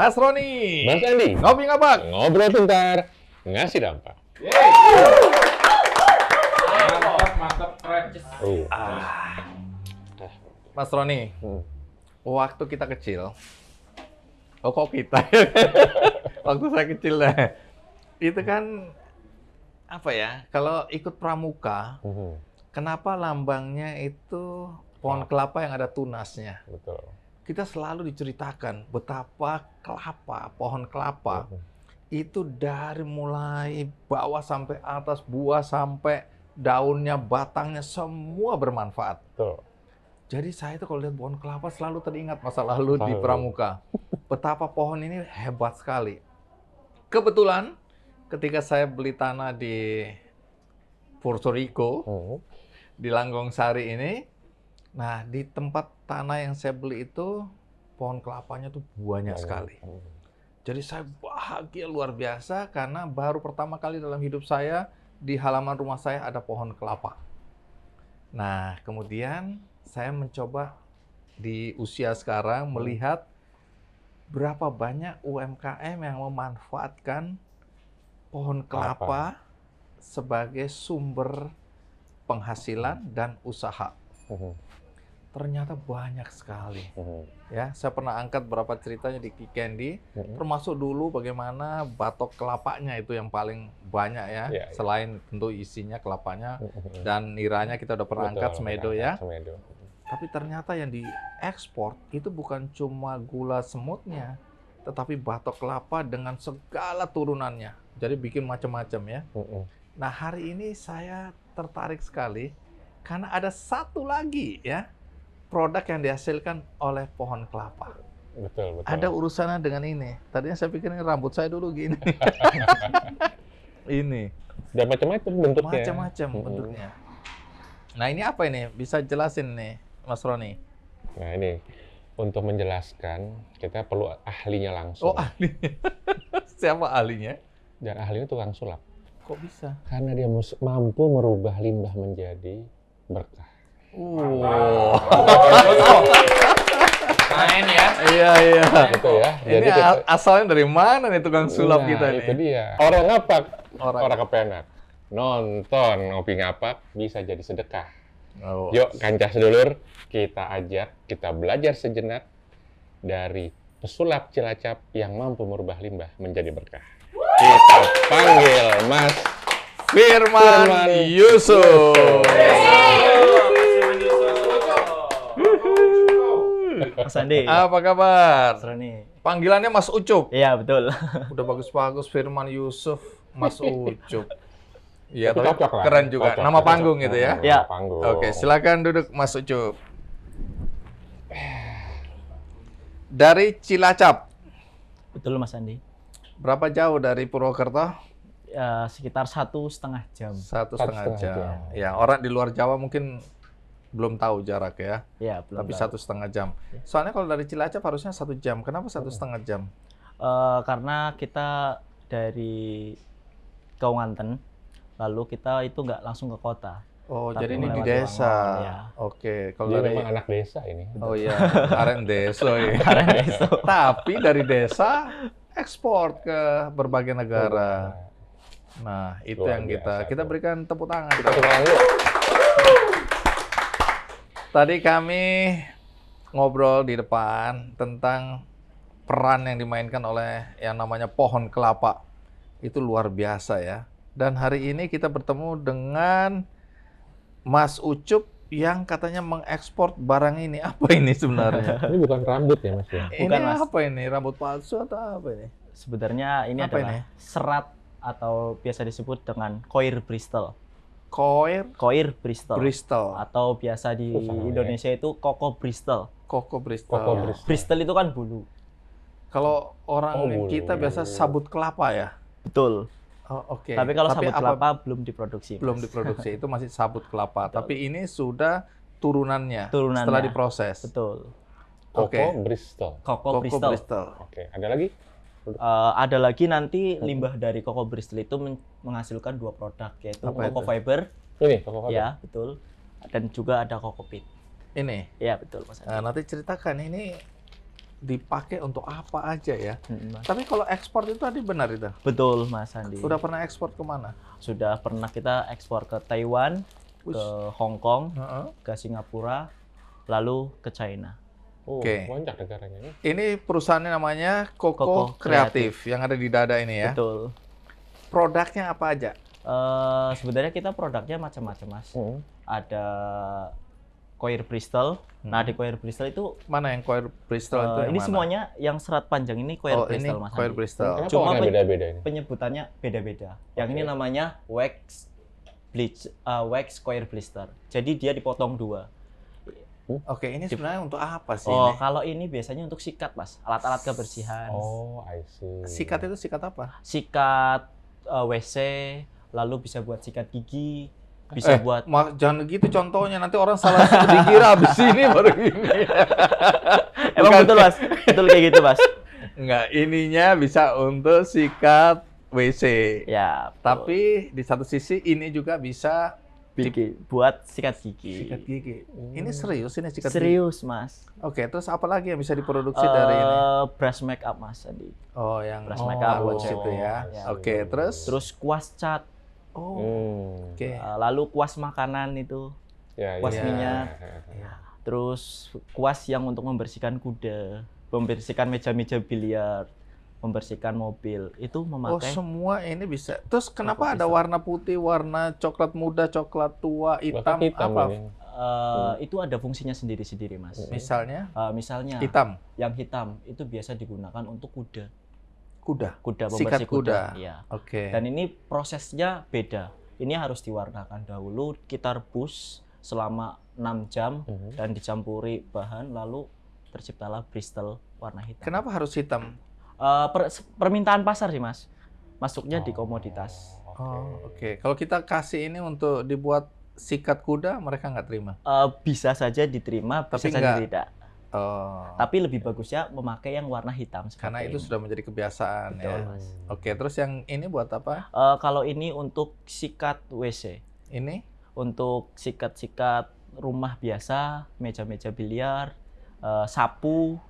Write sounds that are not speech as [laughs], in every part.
Mas Roni, Mas Andi, Ngopi Ngapak, Ngobrol Pintar, Ngasih Dampak. Mas Roni, hmm. waktu kita kecil, oh kok kita [laughs] waktu saya kecil lah, itu kan apa ya, kalau ikut pramuka, hmm. kenapa lambangnya itu pohon kelapa yang ada tunasnya? Betul kita selalu diceritakan betapa kelapa, pohon kelapa oh. itu dari mulai bawah sampai atas, buah sampai daunnya, batangnya semua bermanfaat. Betul. Jadi saya itu kalau lihat pohon kelapa selalu teringat masa lalu di Pramuka. Betapa pohon ini hebat sekali. Kebetulan ketika saya beli tanah di Puerto Rico, oh. di Langgong Sari ini, nah di tempat tanah yang saya beli itu pohon kelapanya tuh banyak oh, sekali. Oh. Jadi saya bahagia luar biasa karena baru pertama kali dalam hidup saya di halaman rumah saya ada pohon kelapa. Nah, kemudian saya mencoba di usia sekarang hmm. melihat berapa banyak UMKM yang memanfaatkan pohon kelapa, kelapa sebagai sumber penghasilan hmm. dan usaha. Uhum ternyata banyak sekali. Hmm. Ya, saya pernah angkat berapa ceritanya di Ki Candy, hmm. termasuk dulu bagaimana batok kelapanya itu yang paling banyak ya, ya selain ya. tentu isinya kelapanya hmm. dan niranya kita udah pernah Betul, angkat semedo ya. Semedo. Tapi ternyata yang diekspor itu bukan cuma gula semutnya, tetapi batok kelapa dengan segala turunannya. Jadi bikin macam-macam ya. Hmm. Nah, hari ini saya tertarik sekali karena ada satu lagi ya produk yang dihasilkan oleh pohon kelapa. Betul, betul. Ada urusannya dengan ini. Tadinya saya pikir ini rambut saya dulu gini. [laughs] ini. Dan macam-macam bentuknya. Macam-macam bentuknya. Nah ini apa ini? Bisa jelasin nih, Mas Roni. Nah ini untuk menjelaskan kita perlu ahlinya langsung. Oh ahlinya. [laughs] Siapa ahlinya? Dan ahlinya tukang sulap. Kok bisa? Karena dia mampu merubah limbah menjadi berkah. Wow. Main ya. Iya iya. iya gitu ya. Jadi ini asalnya dari mana nih tukang sulap iya, kita nih? Itu dia. Orang apa? orang, orang kepenak. Nonton ngopi ngapak bisa jadi sedekah. Oh. Yuk kancah sedulur, kita ajak, kita belajar sejenak dari pesulap Cilacap yang mampu merubah limbah menjadi berkah. Kita panggil Mas Firman, Firman Yusuf. Yusuf. Mas Andi. Apa kabar? Serani. Panggilannya Mas Ucup. Iya, betul. Udah bagus-bagus Firman Yusuf, Mas [laughs] Ucup. Iya, tapi, keren juga. Cocok, Nama cocok. panggung gitu ya. Iya. Panggung. Oke, silakan duduk Mas Ucup. Dari Cilacap. Betul Mas Andi. Berapa jauh dari Purwokerto? Ya, sekitar satu setengah jam. Satu setengah, satu setengah jam. jam. Ya, orang di luar Jawa mungkin belum tahu jarak ya. ya belum Tapi satu setengah jam. Iya. Soalnya kalau dari Cilacap harusnya satu jam. Kenapa satu iya. setengah jam? Uh, karena kita dari Kaunganten, lalu kita itu nggak langsung ke kota. Oh, Tapi jadi ini di desa. ya. Oke, kalau dari memang anak desa ini. Oh iya, [laughs] aren deso. ya. [laughs] aren Tapi dari desa ekspor ke berbagai negara. Nah, itu Luar yang biasa, kita berikan tepuk tangan. Kita tepuk tangan Tadi kami ngobrol di depan tentang peran yang dimainkan oleh yang namanya pohon kelapa. Itu luar biasa ya. Dan hari ini kita bertemu dengan Mas Ucup yang katanya mengekspor barang ini [laughs] apa ini sebenarnya? [laughs] ini bukan rambut ya mas ya? Bukan, ini mas. apa ini rambut palsu atau apa ini? Sebenarnya ini apa adalah ini? serat atau biasa disebut dengan koir Bristol. Koir Koir Bristol. Bristol. Atau biasa di oh, iya. Indonesia itu Koko Bristol. Koko Bristol. Koko ya. Bristol. itu kan bulu. Kalau orang oh, bulu. kita iya, biasa iya, sabut kelapa ya. Betul. Oh, Oke. Okay. Tapi kalau Tapi sabut apa, kelapa belum diproduksi. Belum mas. diproduksi, [laughs] itu masih sabut kelapa. Betul. Tapi ini sudah turunannya, turunannya setelah diproses. Betul. Koko okay. Bristol. Koko, Koko Bristol. Bristol. Oke, okay. ada lagi? Uh, ada lagi nanti hmm. limbah dari koko Bristol itu men menghasilkan dua produk yaitu koko fiber. Ini koko fiber. Ya, betul. Dan juga ada koko pit. Ini. Ya, betul Mas. Nah, nanti ceritakan ini dipakai untuk apa aja ya. Hmm, Tapi kalau ekspor itu tadi benar itu? Betul Mas Andi. Sudah pernah ekspor ke mana? Sudah pernah kita ekspor ke Taiwan, Ush. ke Hong Kong, uh -huh. ke Singapura, lalu ke China. Oh, Oke. banyak Ini perusahaannya namanya Koko, Koko Kreatif yang ada di dada ini ya. Betul. Produknya apa aja? Uh, sebenarnya kita produknya macam-macam, Mas. Hmm. Ada koir Bristol. Nah, hmm. di koir Bristol itu mana yang koir Bristol uh, itu? Eh, yang ini mana? semuanya yang serat panjang ini koir oh, Bristol, ini Mas. Koir Bristol. Cuma beda-beda ini? penyebutannya beda-beda. Okay. Yang ini namanya wax bleach uh, wax coir blister. Jadi dia dipotong dua. Oke, ini sebenarnya untuk apa sih? Oh, ini? kalau ini biasanya untuk sikat, Mas. Alat-alat kebersihan. Oh, I see. Sikat itu sikat apa? Sikat uh, eh, WC, lalu bisa buat sikat gigi, bisa eh, buat jangan gitu contohnya nanti orang salah dikira [laughs] habis ini baru gini [laughs] emang betul mas betul kayak gitu mas Enggak, ininya bisa untuk sikat WC ya betul. tapi di satu sisi ini juga bisa Gigi. Buat sikat gigi. Sikat gigi. Hmm. Ini serius ini sikat serius, gigi? Serius, Mas. Oke, terus apa lagi yang bisa diproduksi uh, dari ini? Brush make Mas, tadi. Oh, yang brush oh, make up oh, itu ya. ya. Oke, okay, terus? Terus kuas cat. Oh. Hmm. Oke. Okay. Eh, lalu kuas makanan itu. Ya, ya. kuas [laughs] ya. minyak. Ya. Terus kuas yang untuk membersihkan kuda, membersihkan meja-meja biliar membersihkan mobil itu oh, memakai Oh semua ini bisa terus kenapa ada bisa. warna putih warna coklat muda coklat tua hitam, hitam apa Uh, hmm. itu ada fungsinya sendiri-sendiri mas hmm. misalnya uh, misalnya hitam yang hitam itu biasa digunakan untuk kuda kuda kuda pembersih kuda, kuda. ya oke okay. dan ini prosesnya beda ini harus diwarnakan dahulu kita rebus selama enam jam hmm. dan dicampuri bahan lalu terciptalah kristal warna hitam kenapa harus hitam Eh, per, permintaan pasar sih mas masuknya oh. di komoditas oh, oke okay. Oh, okay. kalau kita kasih ini untuk dibuat sikat kuda mereka nggak terima uh, bisa saja diterima tapi bisa saja tidak Oh. Tapi lebih bagusnya memakai yang warna hitam. Karena itu ini. sudah menjadi kebiasaan ya. Betul, ya. Mas. Oke, terus yang ini buat apa? Uh, kalau ini untuk sikat WC. Ini? Untuk sikat-sikat rumah biasa, meja-meja biliar, uh, sapu,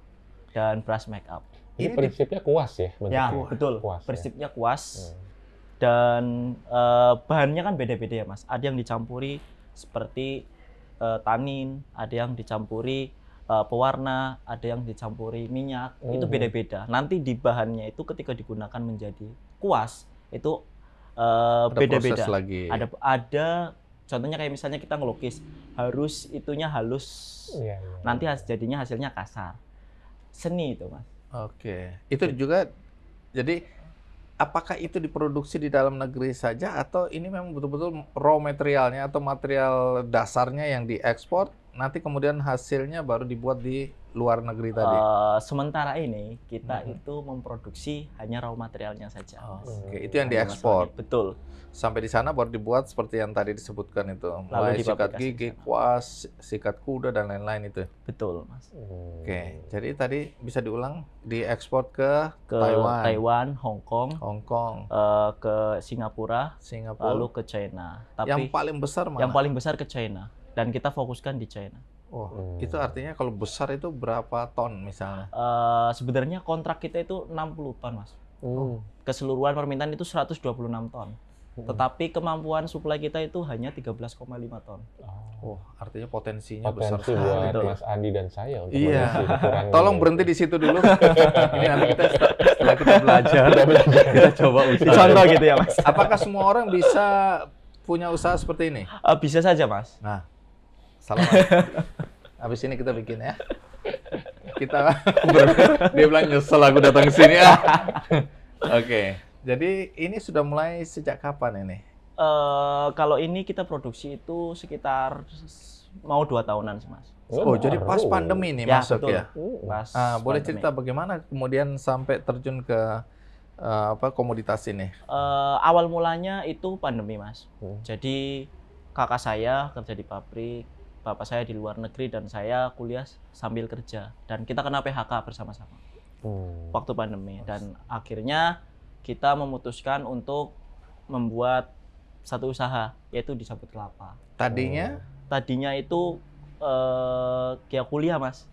dan brush make up. Ini prinsipnya kuas ya? Ya, kuas. Iya, betul. Kuas, ya. prinsipnya ya. kuas. Hmm. Dan uh, bahannya kan beda-beda ya, Mas. Ada yang dicampuri seperti uh, tanin, ada yang dicampuri uh, pewarna, ada yang dicampuri minyak. Hmm. Itu beda-beda. Nanti di bahannya itu ketika digunakan menjadi kuas, itu beda-beda. Uh, ada Ada ada contohnya kayak misalnya kita ngelukis harus itunya halus. Ya, ya. Nanti has, jadinya hasilnya kasar. Seni itu, Mas. Oke, itu juga jadi apakah itu diproduksi di dalam negeri saja atau ini memang betul-betul raw materialnya atau material dasarnya yang diekspor nanti kemudian hasilnya baru dibuat di luar negeri eh, tadi. Uh, sementara ini kita hmm. itu memproduksi hanya raw materialnya saja. Oh, Oke, hmm. itu yang diekspor. Betul. Sampai di sana baru dibuat seperti yang tadi disebutkan itu, mulai sikat gigi, kuas, sikat kuda dan lain-lain itu. Betul, Mas. Hmm. Oke, jadi tadi bisa diulang diekspor ke, ke Taiwan, Taiwan, Hong Kong, Hong Kong, uh, ke Singapura, Singapura, lalu ke China. Tapi yang paling besar mana? Yang paling besar ke China dan kita fokuskan di China. Oh, hmm. itu artinya kalau besar itu berapa ton misalnya? Uh, sebenarnya kontrak kita itu 60 ton, Mas. Hmm. Keseluruhan permintaan itu 126 ton. Hmm. Tetapi kemampuan suplai kita itu hanya 13,5 ton. Oh. oh, artinya potensinya Potensi besar sekali. Potensi Mas Andi dan saya untuk Iya. [laughs] Tolong berhenti di situ dulu. [laughs] Ini nanti kita setelah kita belajar, kita, belajar. kita coba usaha. Contoh gitu ya, Mas. Apakah semua orang bisa punya usaha seperti ini? Uh, bisa saja, Mas. Nah, Salam. [laughs] Habis ini kita bikin ya. Kita [laughs] dia bilang nyesel aku datang ke sini. [laughs] Oke. Okay. Jadi ini sudah mulai sejak kapan ini? Uh, kalau ini kita produksi itu sekitar mau dua tahunan sih mas. Oh, oh jadi pas pandemi ini ya, masuk betul. ya. Oh. Pas uh, boleh cerita bagaimana kemudian sampai terjun ke uh, apa komoditas ini? Uh, awal mulanya itu pandemi mas. Hmm. Jadi kakak saya kerja di pabrik, bapak saya di luar negeri dan saya kuliah sambil kerja dan kita kena PHK bersama-sama oh. waktu pandemi dan akhirnya kita memutuskan untuk membuat satu usaha yaitu di sabut kelapa. Tadinya? Oh. Tadinya itu eh uh, kuliah mas.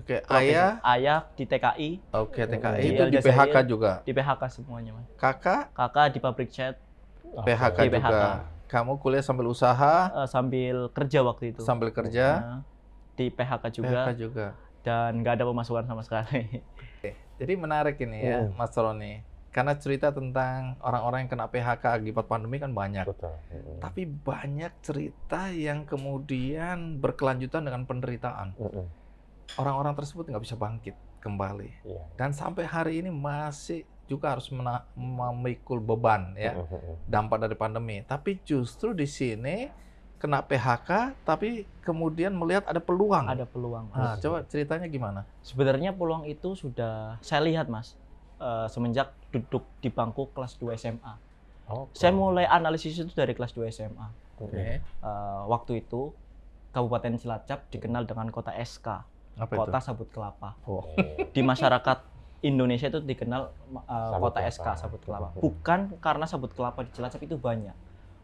Oke, okay, ayah ayah di TKI. Oke, okay, TKI di e. itu di PHK juga. Di PHK semuanya, Mas. Kakak? Kakak di pabrik cat. PHK di juga. PHK. Kamu kuliah sambil usaha? Uh, sambil kerja waktu itu. Sambil kerja? ya, di PHK juga. PHK juga. Dan nggak ada pemasukan sama sekali. Oke. Jadi menarik ini ya, uh. Mas Roni. Karena cerita tentang orang-orang yang kena PHK akibat pandemi kan banyak. Betul. Hmm. Tapi banyak cerita yang kemudian berkelanjutan dengan penderitaan. Hmm. Orang-orang tersebut nggak bisa bangkit kembali. Yeah. Dan sampai hari ini masih juga harus memikul beban ya mm-hmm, mm-hmm. dampak dari pandemi. Tapi justru di sini kena PHK tapi kemudian melihat ada peluang. Ada peluang. Nah, mas. coba ceritanya gimana? Sebenarnya peluang itu sudah saya lihat Mas uh, semenjak duduk di bangku kelas 2 SMA. Okay. Saya mulai analisis itu dari kelas 2 SMA. Okay. Uh, eh, waktu itu Kabupaten Cilacap dikenal dengan kota SK, Apa kota itu? sabut kelapa. Oh. Di masyarakat Indonesia itu dikenal uh, kota SK sabut kelapa. Bukan karena sabut kelapa di Cilacap itu banyak.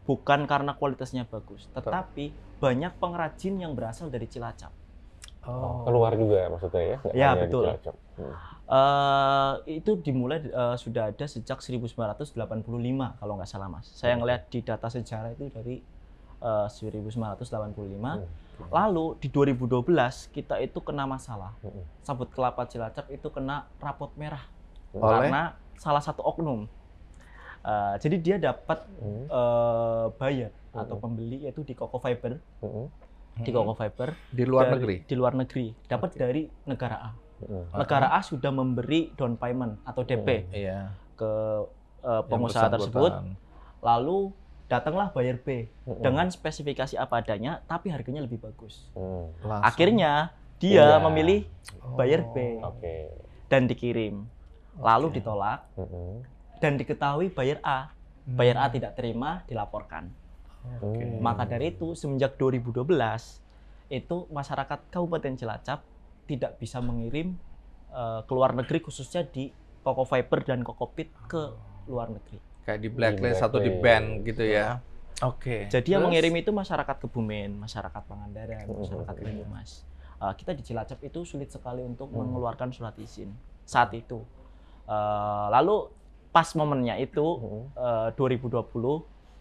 Bukan karena kualitasnya bagus, tetapi banyak pengrajin yang berasal dari Cilacap. Oh. oh. Keluar juga ya maksudnya ya? Gak ya betul. Hmm. Uh, itu dimulai uh, sudah ada sejak 1985 kalau nggak salah mas. Saya hmm. ngelihat di data sejarah itu dari uh, 1985. Hmm Lalu di 2012 kita itu kena masalah. Sabut kelapa Cilacap itu kena rapot merah Oleh? karena salah satu oknum. Uh, jadi dia dapat uh, buyer atau pembeli yaitu di Koko Fiber. Di Koko Fiber di luar dari, negeri. Di luar negeri. Dapat okay. dari negara A. Negara A sudah memberi down payment atau DP. Iya. ke uh, pengusaha tersebut. Lalu datanglah buyer B mm-hmm. dengan spesifikasi apa adanya tapi harganya lebih bagus. Mm, Akhirnya dia yeah. memilih buyer oh. B okay. dan dikirim, okay. lalu ditolak mm-hmm. dan diketahui buyer A, mm. A hmm. tidak terima dilaporkan. Okay. Hmm. Maka dari itu semenjak 2012 itu masyarakat Kabupaten Cilacap tidak bisa mengirim uh, ke luar negeri khususnya di Koko Viper dan Kokopit ke luar negeri kayak di iya, blacklist atau di ban gitu iya. ya. Oke. Okay. Jadi Terus, yang mengirim itu masyarakat Kebumen, masyarakat Pangandaran, mm-hmm. masyarakat iya. Banyumas. Uh, kita di Cilacap itu sulit sekali untuk hmm. mengeluarkan surat izin saat itu. Uh, lalu pas momennya itu mm-hmm. eh, uh, 2020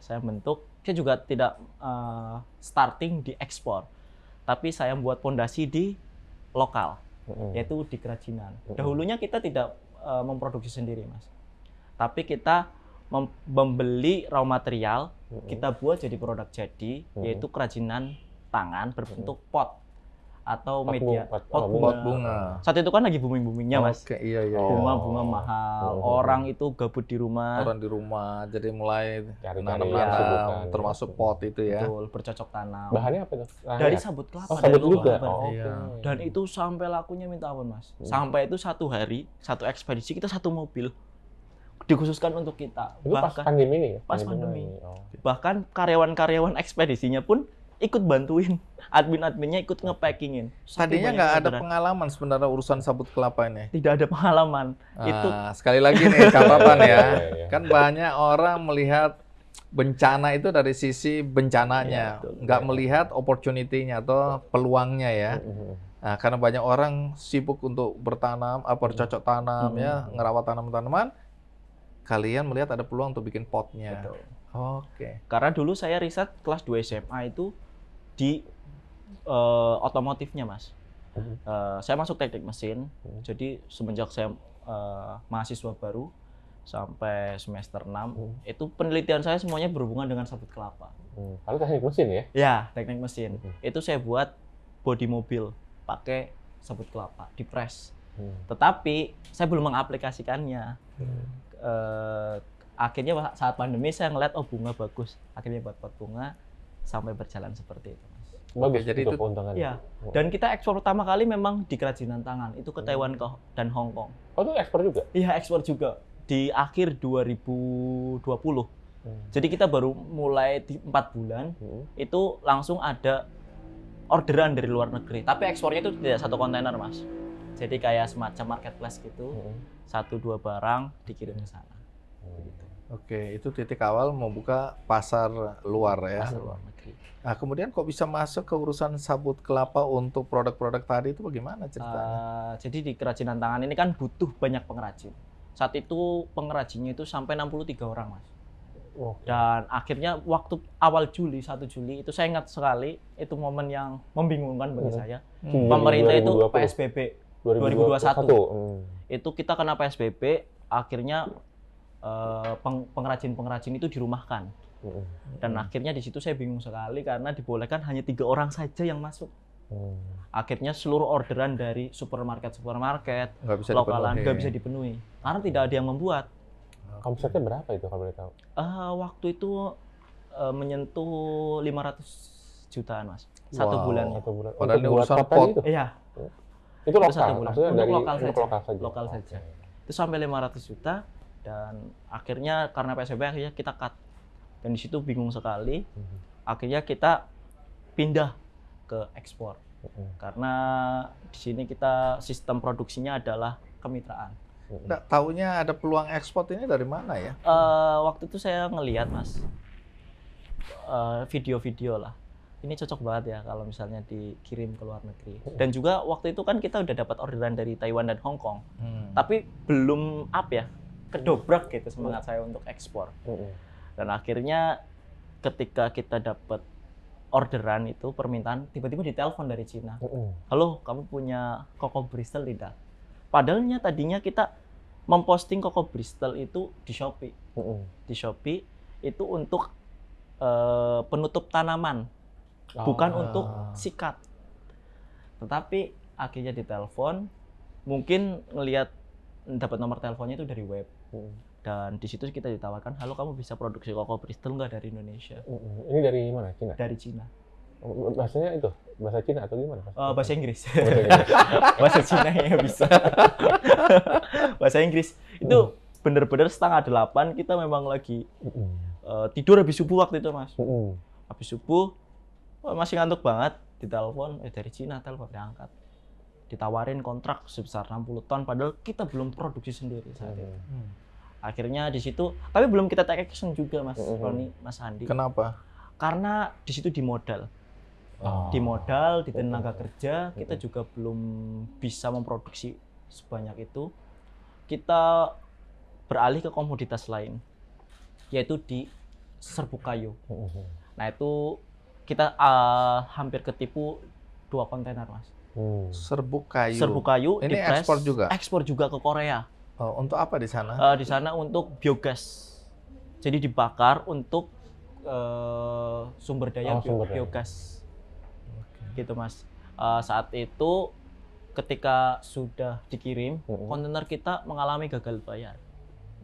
saya bentuk, saya juga tidak uh, starting di ekspor, tapi saya membuat pondasi di lokal, mm-hmm. yaitu di kerajinan. Dahulunya kita tidak uh, memproduksi sendiri, mas, tapi kita membeli raw material, hmm. kita buat jadi produk jadi, hmm. yaitu kerajinan tangan berbentuk pot atau pot media pot, pot, bunga. pot bunga. Saat itu kan lagi booming boomingnya mas. okay. iya iya. Bunga iya. bunga oh. mahal. Oh, oh, oh. Orang itu gabut di rumah. Orang di rumah, jadi mulai nanam nanam, kan. termasuk pot itu ya. Betul, bercocok tanam. Bahannya apa itu? dari ya? sabut kelapa. Oh, sabut juga. Oh, iya. okay. Dan itu sampai lakunya minta ampun mas. Hmm. Sampai itu satu hari, satu ekspedisi kita satu mobil dikhususkan untuk kita. Itu bahkan pas pandemi ini ya? Pas pandemi. pandemi. Oh. Bahkan karyawan-karyawan ekspedisinya pun ikut bantuin [laughs] admin-adminnya ikut ngepackingin. Tadinya nggak ada pengalaman sebenarnya urusan sabut kelapa ini. Tidak ada pengalaman. Ah, itu sekali lagi nih catatan ya. [laughs] Iya, iya. kan banyak orang melihat bencana itu dari sisi bencananya, ya, melihat opportunity-nya atau peluangnya ya. Mm-hmm, mm-hmm. Nah, karena banyak orang sibuk untuk bertanam, apa bercocok tanam hmm. ya, mm-hmm. ngerawat tanam-tanaman, kalian melihat ada peluang untuk bikin potnya. Oke. Okay. Karena dulu saya riset kelas 2 SMA itu di uh, otomotifnya, Mas. Uh, -huh. uh, saya masuk teknik mesin. Uh mhm. -huh. Jadi semenjak saya uh, mahasiswa baru sampai semester 6 uh -huh. itu penelitian saya semuanya berhubungan dengan sabut kelapa. Hmm. Kalau teknik mesin ya? Ya, teknik mesin. Uh Itu saya buat bodi mobil pakai sabut kelapa, di press. Hmm. Tetapi saya belum mengaplikasikannya. Hmm uh, akhirnya saat pandemi saya ngeliat oh bunga bagus akhirnya buat pot bunga sampai berjalan seperti itu mas. Bagus Oke, jadi itu keuntungan. Ya. Dan kita ekspor pertama kali memang di kerajinan tangan itu ke hmm. Taiwan ke dan Hong Kong. Oh itu ekspor juga? Iya ekspor juga di akhir 2020. Hmm. Jadi kita baru mulai di empat bulan hmm. itu langsung ada orderan dari luar negeri. Tapi ekspornya itu tidak satu kontainer mas. Jadi kayak semacam marketplace gitu. Hmm satu dua barang dikirim ke sana. Oke, itu titik awal membuka pasar luar ya. Pasar luar negeri. Nah, kemudian kok bisa masuk ke urusan sabut kelapa untuk produk-produk tadi itu bagaimana ceritanya? Uh, jadi di kerajinan tangan ini kan butuh banyak pengrajin. Saat itu pengrajinnya itu sampai 63 orang, Mas. Oh. Dan akhirnya waktu awal Juli, 1 Juli itu saya ingat sekali itu momen yang membingungkan bagi hmm. saya. Hmm. Pemerintah itu PSBB 2021. 2021. Hmm. Itu kita kena PSBB, akhirnya eh, pengrajin-pengrajin itu dirumahkan. Hmm. Dan akhirnya di situ saya bingung sekali karena dibolehkan hanya tiga orang saja yang masuk. Hmm. Akhirnya seluruh orderan dari supermarket supermarket bisa lokalan nggak bisa dipenuhi karena tidak ada yang membuat. Omsetnya berapa itu kalau boleh tahu? Uh, waktu itu uh, menyentuh 500 jutaan mas satu wow. bulan. Satu bulan. Padahal Untuk buat urusan pot. Iya. Hmm. Itu lokal. Itu satu bulan. Maksudnya untuk dari lokal saja. Lokal saja. Lokal saja. Itu sampai 500 juta dan akhirnya karena PSBB akhirnya kita cut. Dan di situ bingung sekali. Mm-hmm. Akhirnya kita pindah ke ekspor. Mm-hmm. Karena di sini kita sistem produksinya adalah kemitraan. Mm-hmm. Nggak tahunya ada peluang ekspor ini dari mana ya? Uh, waktu itu saya ngelihat mas eh, video-video uh, lah ini cocok banget ya kalau misalnya dikirim ke luar negeri. Oh. Dan juga waktu itu kan kita udah dapat orderan dari Taiwan dan Hong Kong, hmm. tapi belum up ya, kedobrak gitu semangat oh. saya untuk ekspor. Oh. oh. Dan akhirnya ketika kita dapat orderan itu permintaan tiba-tiba ditelepon dari Cina. Oh. oh. Halo, kamu punya koko Bristol tidak? Padahalnya tadinya kita memposting koko Bristol itu di Shopee. Oh. oh. Di Shopee itu untuk uh, penutup tanaman bukan oh. untuk sikat. Tetapi akhirnya ditelepon, mungkin ngelihat dapat nomor teleponnya itu dari web. Hmm. Dan di situ kita ditawarkan, halo kamu bisa produksi koko Bristol nggak dari Indonesia? Hmm, hmm. Ini dari mana? Cina. Dari Cina. Oh, bahasanya itu bahasa Cina atau gimana? Bahasa, uh, bahasa Inggris. [laughs] Bahasa, Cina ya bisa. [laughs] bahasa Inggris itu hmm. bener-bener setengah delapan kita memang lagi hmm. uh, tidur habis subuh waktu itu mas. hmm. Habis subuh masih ngantuk banget ditelepon eh dari Cina telepon diangkat ditawarin kontrak sebesar 60 ton padahal kita belum produksi sendiri saat hmm. itu. Hmm. Akhirnya di situ tapi belum kita take action juga Mas hmm. Roni, Mas Andi. Kenapa? Karena di situ oh. di modal. Oh. Di modal, di tenaga kerja kita hmm. juga belum bisa memproduksi sebanyak itu. Kita beralih ke komoditas lain yaitu di serbuk kayu. Hmm. Nah, itu kita uh, hampir ketipu dua kontainer mas. Hmm. Serbuk kayu. Serbuk kayu. Ini ekspor juga. Ekspor juga ke Korea. Oh, untuk apa di sana? Uh, di sana untuk biogas. Jadi dibakar untuk uh, sumber daya oh, sumber biogas. Daya. Gitu mas. Uh, saat itu ketika sudah dikirim, hmm. kontainer kita mengalami gagal bayar.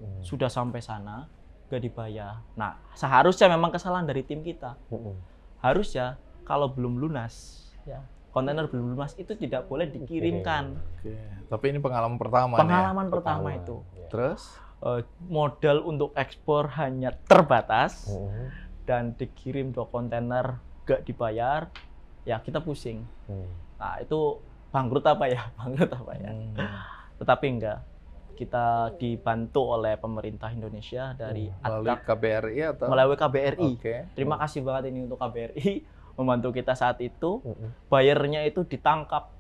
Hmm. Sudah sampai sana, gak dibayar. Nah, seharusnya memang kesalahan dari tim kita. Hmm harusnya kalau belum lunas ya kontainer belum lunas itu tidak boleh dikirimkan. Oke. Oke. Tapi ini pengalaman pertama. Ya? Pengalaman ya? pertama, pertama itu. Ya. Terus uh, modal untuk ekspor hanya terbatas uh dan dikirim dua kontainer gak dibayar, ya kita pusing. Hmm. Nah itu bangkrut apa ya? [laughs] Bangkrut apa ya? Hmm. Tetapi enggak kita dibantu oleh pemerintah Indonesia dari uh, melalui KBRI atau melalui KBRI. Okay. Terima oh. kasih banget ini untuk KBRI [laughs] membantu kita saat itu. Bayarnya itu ditangkap,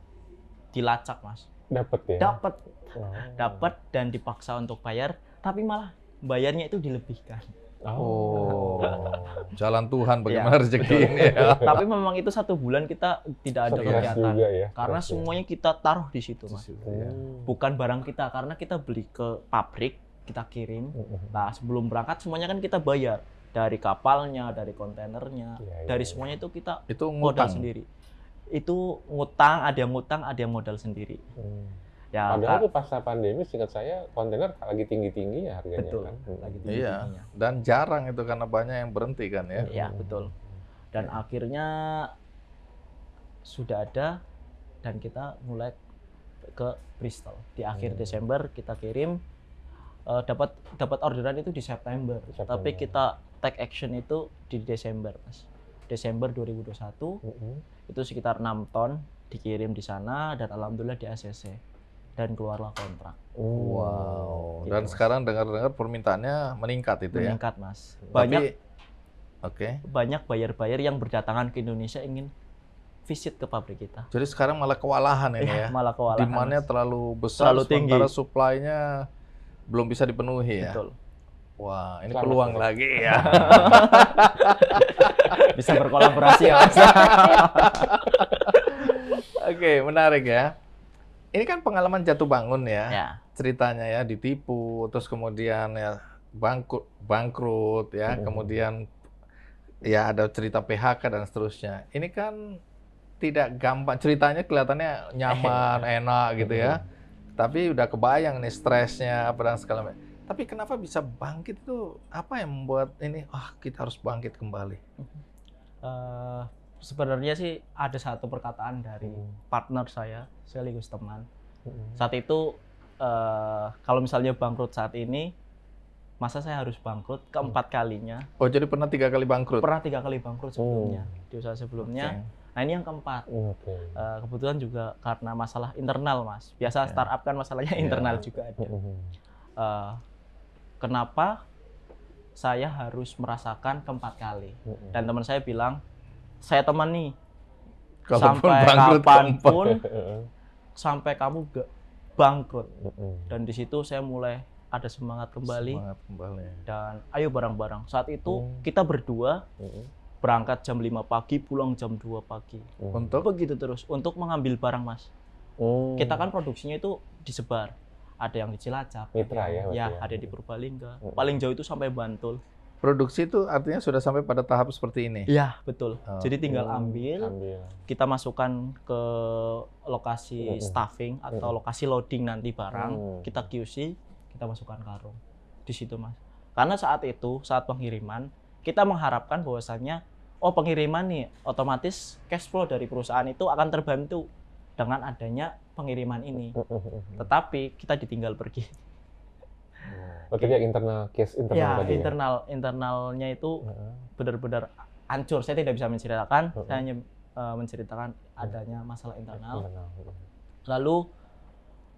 dilacak mas. Dapat ya. Dapat, oh. dapat dan dipaksa untuk bayar, tapi malah bayarnya itu dilebihkan. Oh, [laughs] jalan Tuhan bagaimana ya, rezeki ini. Ya. Tapi memang itu satu bulan kita tidak ada kegiatan ya. karena semuanya kita taruh di situ, mas. Ya. Oh. Bukan barang kita karena kita beli ke pabrik, kita kirim. Nah sebelum berangkat semuanya kan kita bayar dari kapalnya, dari kontainernya, ya, ya, dari iya. semuanya itu kita itu modal sendiri. Itu ngutang, ada yang ngutang, ada yang modal sendiri. Hmm Ya, Padahal itu pasca pandemi, singkat saya kontainer lagi tinggi tinggi ya harganya betul, kan. Hmm. Lagi tinggi iya. Dan jarang itu karena banyak yang berhenti kan ya. Iya betul. Dan ya. akhirnya sudah ada dan kita mulai ke Bristol di akhir hmm. Desember kita kirim uh, dapat dapat orderan itu di September, September. tapi kita take action itu di Desember mas Desember 2021 mm -hmm. itu sekitar 6 ton dikirim di sana dan alhamdulillah di ACC dan keluarlah kontrak. Oh, wow. Gitu. Dan sekarang dengar-dengar permintaannya meningkat itu meningkat, ya? Meningkat, Mas. Banyak Oke. okay. banyak bayar-bayar yang berdatangan ke Indonesia ingin visit ke pabrik kita. Jadi sekarang malah kewalahan ini iya, ya? Malah kewalahan. Demandnya terlalu besar, terlalu tinggi. sementara suplainya belum bisa dipenuhi ya? Betul. Wah, ini Selamat peluang betul. lagi ya. [laughs] bisa berkolaborasi ya, [laughs] Oke, okay, menarik ya ini kan pengalaman jatuh bangun ya, ya. ceritanya ya ditipu, terus kemudian ya bangkrut, bangkrut ya, hmm. kemudian ya ada cerita PHK dan seterusnya. Ini kan tidak gampang ceritanya kelihatannya nyaman, enak ya. gitu ya. Tapi udah kebayang nih stresnya apa dan segala macam. Tapi kenapa bisa bangkit itu? Apa yang membuat ini? Wah, oh, kita harus bangkit kembali. Uh, sebenarnya sih ada satu perkataan dari hmm. partner saya sekaligus teman hmm. saat itu uh, kalau misalnya bangkrut saat ini masa saya harus bangkrut keempat hmm. kalinya oh jadi pernah tiga kali bangkrut pernah tiga kali bangkrut oh. sebelumnya oh. di usaha sebelumnya okay. Nah ini yang keempat. Oh, okay. Uh, eh, kebetulan juga karena masalah internal mas. Biasa yeah. startup kan masalahnya iya. internal juga ada. Uh, kenapa saya harus merasakan keempat kali? Dan teman saya bilang saya temani Kalaupun sampai bangkrut kapanpun sampai kamu gak bangkrut dan di situ saya mulai ada semangat kembali, semangat kembali. dan ayo bareng-bareng saat itu hmm. kita berdua hmm. berangkat jam 5 pagi pulang jam 2 pagi hmm. untuk begitu terus untuk mengambil barang mas hmm. kita kan produksinya itu disebar ada yang di Cilacap Mitra ya, ya, ya ada di Purbalingga paling jauh itu sampai Bantul Produksi itu artinya sudah sampai pada tahap seperti ini. Iya, betul. Oh. Jadi tinggal oh. ambil, ambil, kita masukkan ke lokasi mm staffing atau mm lokasi loading nanti barang, mm kita QC, kita masukkan karung. Di situ, Mas. Karena saat itu, saat pengiriman, kita mengharapkan bahwasannya oh pengiriman nih otomatis cash flow dari perusahaan itu akan terbantu dengan adanya pengiriman ini. Tetapi kita ditinggal pergi. Akhirnya internal case internal ya, tadi. Ya? internal ya? internalnya itu benar-benar hancur. Saya tidak bisa menceritakan, saya hanya uh, menceritakan adanya masalah internal. Uh-huh. Lalu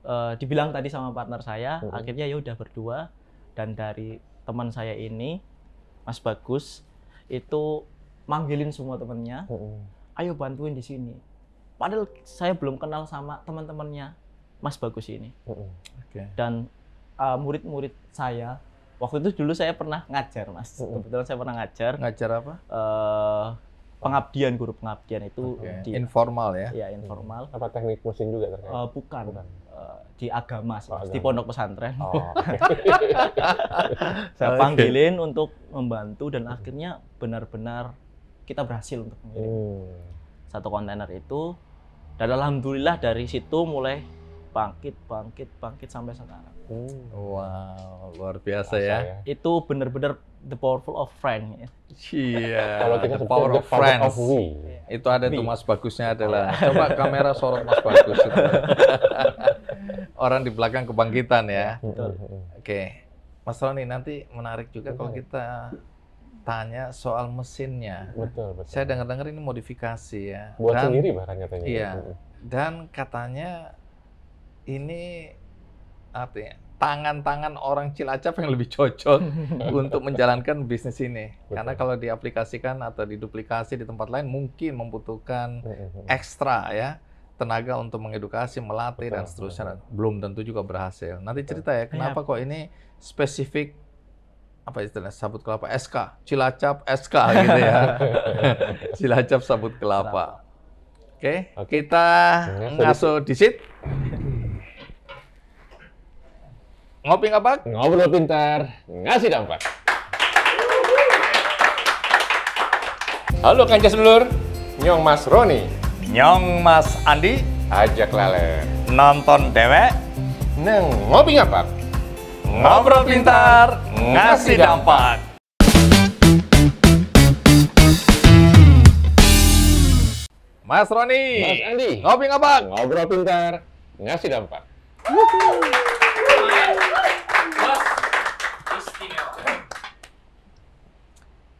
uh, dibilang tadi sama partner saya, akhirnya ya udah berdua dan dari teman saya ini Mas Bagus itu manggilin semua temennya, ayo bantuin di sini. Padahal saya belum kenal sama teman-temannya Mas Bagus ini. Oke. Okay. Dan Eh, murid-murid uh, saya waktu itu dulu saya pernah ngajar mas kebetulan saya pernah ngajar ngajar apa uh, pengabdian guru pengabdian itu okay. di, informal ya ya informal apa teknik mesin juga uh, bukan, bukan. Uh, di agama sih oh, mas. Agama. di pondok pesantren oh, okay. [laughs] saya okay. panggilin untuk membantu dan akhirnya benar-benar kita berhasil untuk mengirim hmm. satu kontainer itu dan alhamdulillah dari situ mulai bangkit bangkit bangkit sampai sekarang Oh. Wow, luar biasa, Asal ya. ya. Itu benar-benar the powerful of friend. Ya. Iya. Kalau kita the power of friends. Of Itu ada itu Mas Bagusnya adalah. [laughs] Coba kamera sorot Mas Bagus. Orang di belakang kebangkitan ya. Oke. Okay. Mas Roni nanti menarik juga kalau kita tanya soal mesinnya. Betul, betul. Saya dengar-dengar ini modifikasi ya. Buat Dan, sendiri bahkan katanya. Ya. Iya. Dan katanya ini apa tangan-tangan orang Cilacap yang lebih cocok [laughs] untuk menjalankan bisnis ini. Betul. Karena kalau diaplikasikan atau diduplikasi di tempat lain mungkin membutuhkan ekstra ya tenaga untuk mengedukasi, melatih betul, dan seterusnya. Betul. Belum tentu juga berhasil. Nanti cerita ya iya, kenapa kok ini spesifik apa istilahnya sabut kelapa SK Cilacap SK gitu ya [laughs] Cilacap sabut kelapa oke okay, okay. kita sit disit Ngopi apa? ngobrol pintar, ngasih dampak. Halo kancah Sedulur, Nyong Mas Roni, Nyong Mas Andi, ajak lalen, nonton dewek, neng ngopi apa? ngobrol pintar, ngasih dampak. Mas Roni, Mas Andi, ngopi apa? ngobrol pintar, ngasih dampak. Woohoo.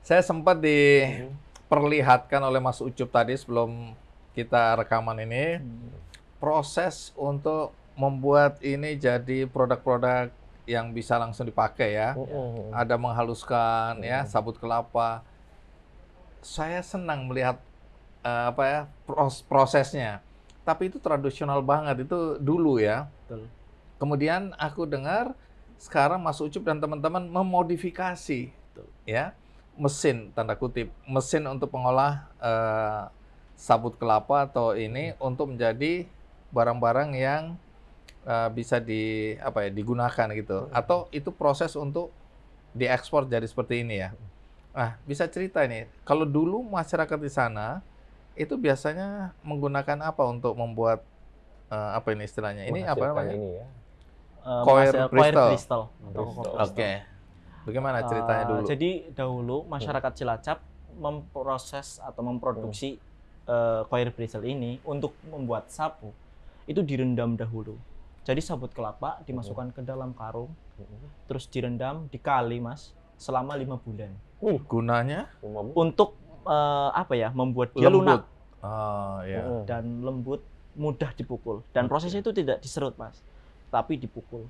Saya sempat diperlihatkan oleh Mas Ucup tadi sebelum kita rekaman ini proses untuk membuat ini jadi produk-produk yang bisa langsung dipakai ya. Oh, Ada menghaluskan ya sabut kelapa. Saya senang melihat uh, apa ya prosesnya. Tapi itu tradisional banget itu dulu ya. Betul. Kemudian aku dengar sekarang Mas Ucup dan teman-teman memodifikasi Betul. ya mesin tanda kutip mesin untuk pengolah uh, sabut kelapa atau ini hmm. untuk menjadi barang-barang yang uh, bisa di apa ya digunakan gitu hmm. atau itu proses untuk diekspor jadi seperti ini ya. Hmm. Nah, bisa cerita ini. Kalau dulu masyarakat di sana itu biasanya menggunakan apa untuk membuat uh, apa ini istilahnya? Ini apa namanya? Ini ya. koir kristal. Oke. Bagaimana ceritanya eh, dulu? jadi dahulu masyarakat hmm. Cilacap memproses atau memproduksi uh, koir brisel ini untuk membuat sapu itu direndam dahulu. Jadi sabut kelapa hmm. dimasukkan ke dalam karung, hmm. terus direndam dikali mas selama lima bulan. Uh, gunanya? Untuk uh, apa ya? Membuat dia lunak uh, yeah. Iya. dan lembut, mudah dipukul. Dan prosesnya itu tidak diserut mas, tapi dipukul.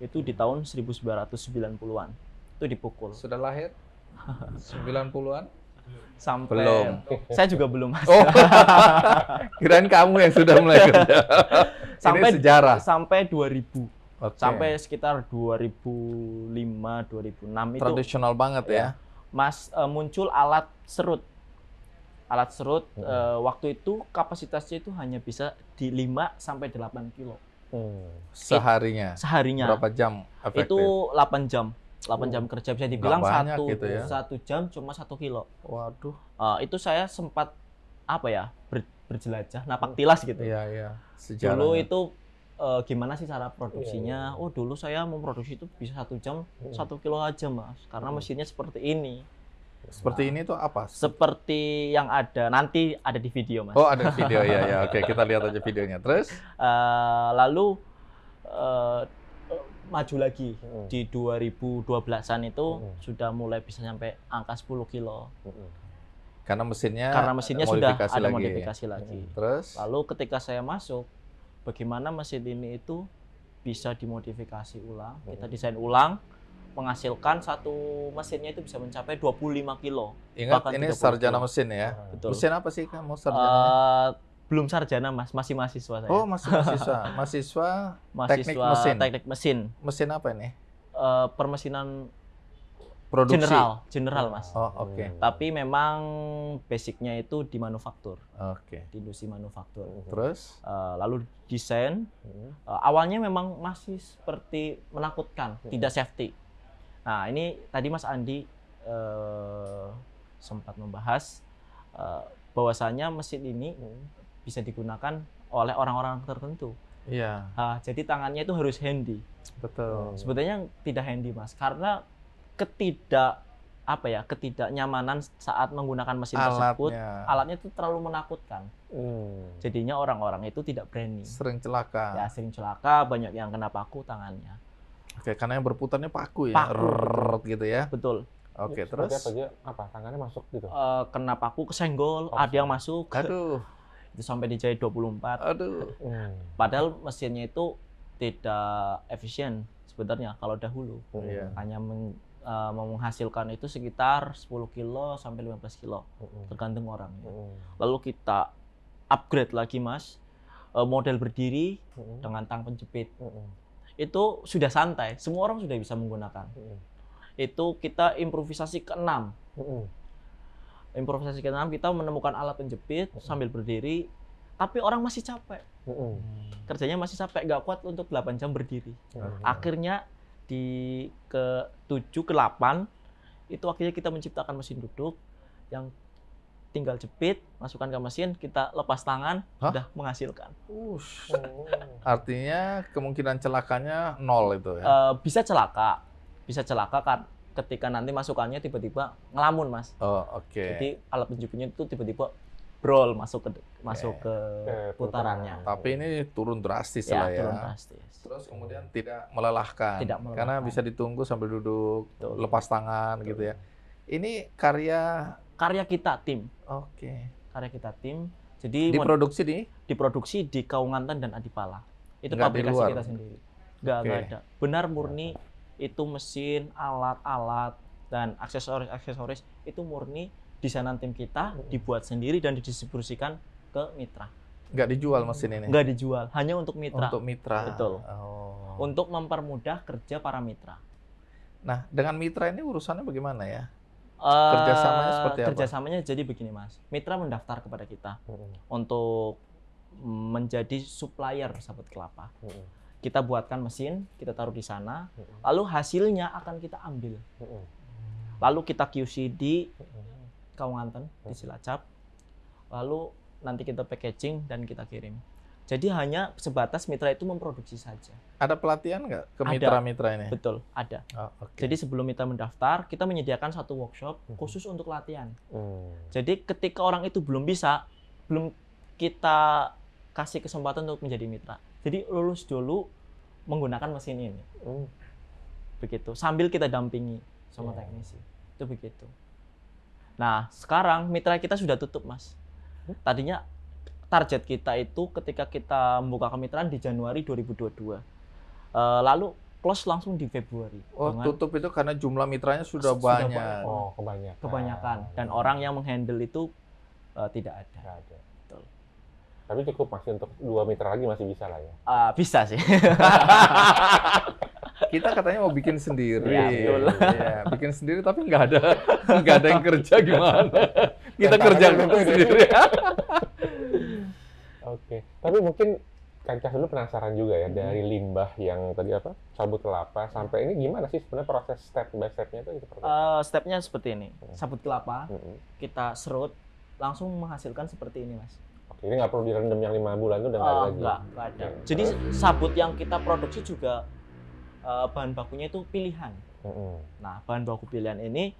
Itu di tahun 1990-an itu dipukul. Sudah lahir? 90-an? Sampai belum. Saya juga belum masuk. Oh. [laughs] Kirain kamu yang sudah mulai kerja. [laughs] sampai Ini sejarah. Sampai 2000. Okay. Sampai sekitar 2005, 2006 itu tradisional banget ya. Iya. Mas uh, muncul alat serut. Alat serut hmm. uh, waktu itu kapasitasnya itu hanya bisa di 5 sampai 8 kilo. Hmm. Seharinya. Seharinya. Berapa jam efektif? Itu 8 jam. 8 jam kerja bisa dibilang satu gitu ya. satu jam cuma satu kilo. Waduh. Uh, itu saya sempat apa ya ber, berjelajah napak tilas gitu. Iya iya. Sejarahnya. Dulu itu uh, gimana sih cara produksinya? Iya, iya, iya. Oh dulu saya memproduksi itu bisa satu jam hmm. satu kilo aja mas karena hmm. mesinnya seperti ini. Seperti nah, ini itu apa? Seperti yang ada nanti ada di video mas. Oh ada di video ya ya. Oke kita lihat aja videonya. Terus? Uh, [laughs] lalu uh, maju lagi mm. di 2012-an itu sudah mulai bisa sampai angka 10 kilo. Karena mesinnya karena mesinnya sudah ada modifikasi lagi. Terus lalu ketika saya masuk bagaimana mesin ini itu bisa dimodifikasi ulang, kita desain ulang menghasilkan satu mesinnya itu bisa mencapai 25 kilo. Ingat ini sarjana kilo. mesin ya. Betul. Mesin apa sih kamu sarjana? Eh, belum sarjana mas masih mahasiswa saya oh masih mahasiswa [laughs] mahasiswa, mahasiswa teknik mesin teknik mesin mesin apa ini uh, permesinan produksi general general mas oh oke okay. Hmm. tapi memang basicnya itu di manufaktur oke okay. di industri manufaktur hmm, terus uh, lalu desain uh, awalnya memang masih seperti menakutkan hmm. tidak safety nah ini tadi mas Andi uh, sempat membahas uh, bahwasanya mesin ini bisa digunakan oleh orang-orang tertentu. Iya. Yeah. Uh, jadi tangannya itu harus handy. Betul. Oh, sebetulnya tidak handy mas, karena ketidak apa ya ketidaknyamanan saat menggunakan mesin alatnya. tersebut alatnya itu terlalu menakutkan hmm. jadinya orang-orang itu tidak berani sering celaka ya sering celaka banyak yang kena paku tangannya oke karena yang berputarnya paku ya paku Rrrr, gitu ya betul oke ya, terus apa, apa tangannya masuk gitu uh, kena paku kesenggol oh, ada yang masuk aduh itu sampai dijahit 24. Aduh. Hmm. Padahal mesinnya itu tidak efisien sebenarnya kalau dahulu. Oh, iya. Hanya meng, uh, menghasilkan itu sekitar 10 kilo sampai 15 kilo, hmm. tergantung orang. Ya. Lalu kita upgrade lagi, Mas. Eh, model berdiri dengan tang penjepit. Itu sudah santai, semua orang sudah bisa menggunakan. Itu kita improvisasi ke enam improvisasi ke keenam kita menemukan alat penjepit sambil berdiri tapi orang masih capek mm -hmm. kerjanya masih capek nggak kuat untuk 8 jam berdiri oh, iya. akhirnya di ke 7 ke 8 itu akhirnya kita menciptakan mesin duduk yang tinggal jepit masukkan ke mesin kita lepas tangan Hah? udah menghasilkan oh. artinya kemungkinan celakanya nol itu ya uh, bisa celaka bisa celaka kan ketika nanti masukannya tiba-tiba ngelamun mas. Oh oke. Okay. Jadi alat penjupinya itu tiba-tiba brol masuk ke masuk ke, ke putarannya. Tapi ini turun drastis ya, lah ya. Turun drastis. Terus kemudian tidak melelahkan. Tidak melelahkan. Karena bisa ditunggu sambil duduk, Betul. lepas tangan Betul. gitu ya. Ini karya karya kita tim. Oke. Okay. Karya kita tim. Jadi diproduksi di diproduksi di Kaungantan dan Adipala. Itu Enggak pabrikasi kita sendiri. Enggak okay. ada. Benar murni itu mesin, alat-alat dan aksesoris-aksesoris itu murni desainan tim kita hmm. dibuat sendiri dan didistribusikan ke mitra. Nggak dijual mesin ini? Nggak dijual, hanya untuk mitra. Untuk mitra. Betul. Oh. Untuk mempermudah kerja para mitra. Nah, dengan mitra ini urusannya bagaimana ya? Uh, kerjasamanya seperti apa? Kerjasamanya jadi begini mas, mitra mendaftar kepada kita hmm. untuk menjadi supplier sahabat kelapa. Hmm kita buatkan mesin, kita taruh di sana, lalu hasilnya akan kita ambil. Lalu kita QC di Kawangan, di Cilacap, lalu nanti kita packaging dan kita kirim. Jadi hanya sebatas mitra itu memproduksi saja. Ada pelatihan nggak ke mitra-mitra ini? Betul, ada. Oh, okay. Jadi sebelum mitra mendaftar, kita menyediakan satu workshop khusus untuk latihan. Hmm. Jadi ketika orang itu belum bisa, belum kita kasih kesempatan untuk menjadi mitra. Jadi lulus dulu menggunakan mesin ini. Hmm. Begitu. Sambil kita dampingi sama yeah. teknisi. Itu begitu. Nah, sekarang mitra kita sudah tutup, Mas. Tadinya target kita itu ketika kita membuka kemitraan di Januari 2022. Uh, eh, lalu close langsung di Februari. Oh, tutup itu karena jumlah mitranya sudah, sudah banyak. banyak. Oh, kebanyakan. Kebanyakan dan iya. orang yang menghandle itu uh, tidak ada. Tidak ada. Tapi cukup masih untuk dua meter lagi masih bisa lah ya. Uh, bisa sih. [laughs] Kita katanya mau bikin sendiri. Ya, ya, bikin sendiri tapi nggak ada nggak ada yang kerja gimana? [laughs] Kita ya, kerja sendiri. [laughs] Oke, tapi mungkin kancah dulu penasaran juga ya hmm. dari limbah yang tadi apa sabut kelapa sampai ini gimana sih sebenarnya proses step by stepnya itu seperti Uh, stepnya seperti ini, hmm. sabut kelapa hmm. kita serut langsung menghasilkan seperti ini mas. Jadi nggak perlu direndam yang lima bulan itu udah nggak oh, lagi. Enggak, enggak ada. Ya. Jadi sabut yang kita produksi juga uh, bahan bakunya itu pilihan. -hmm. Nah bahan baku pilihan ini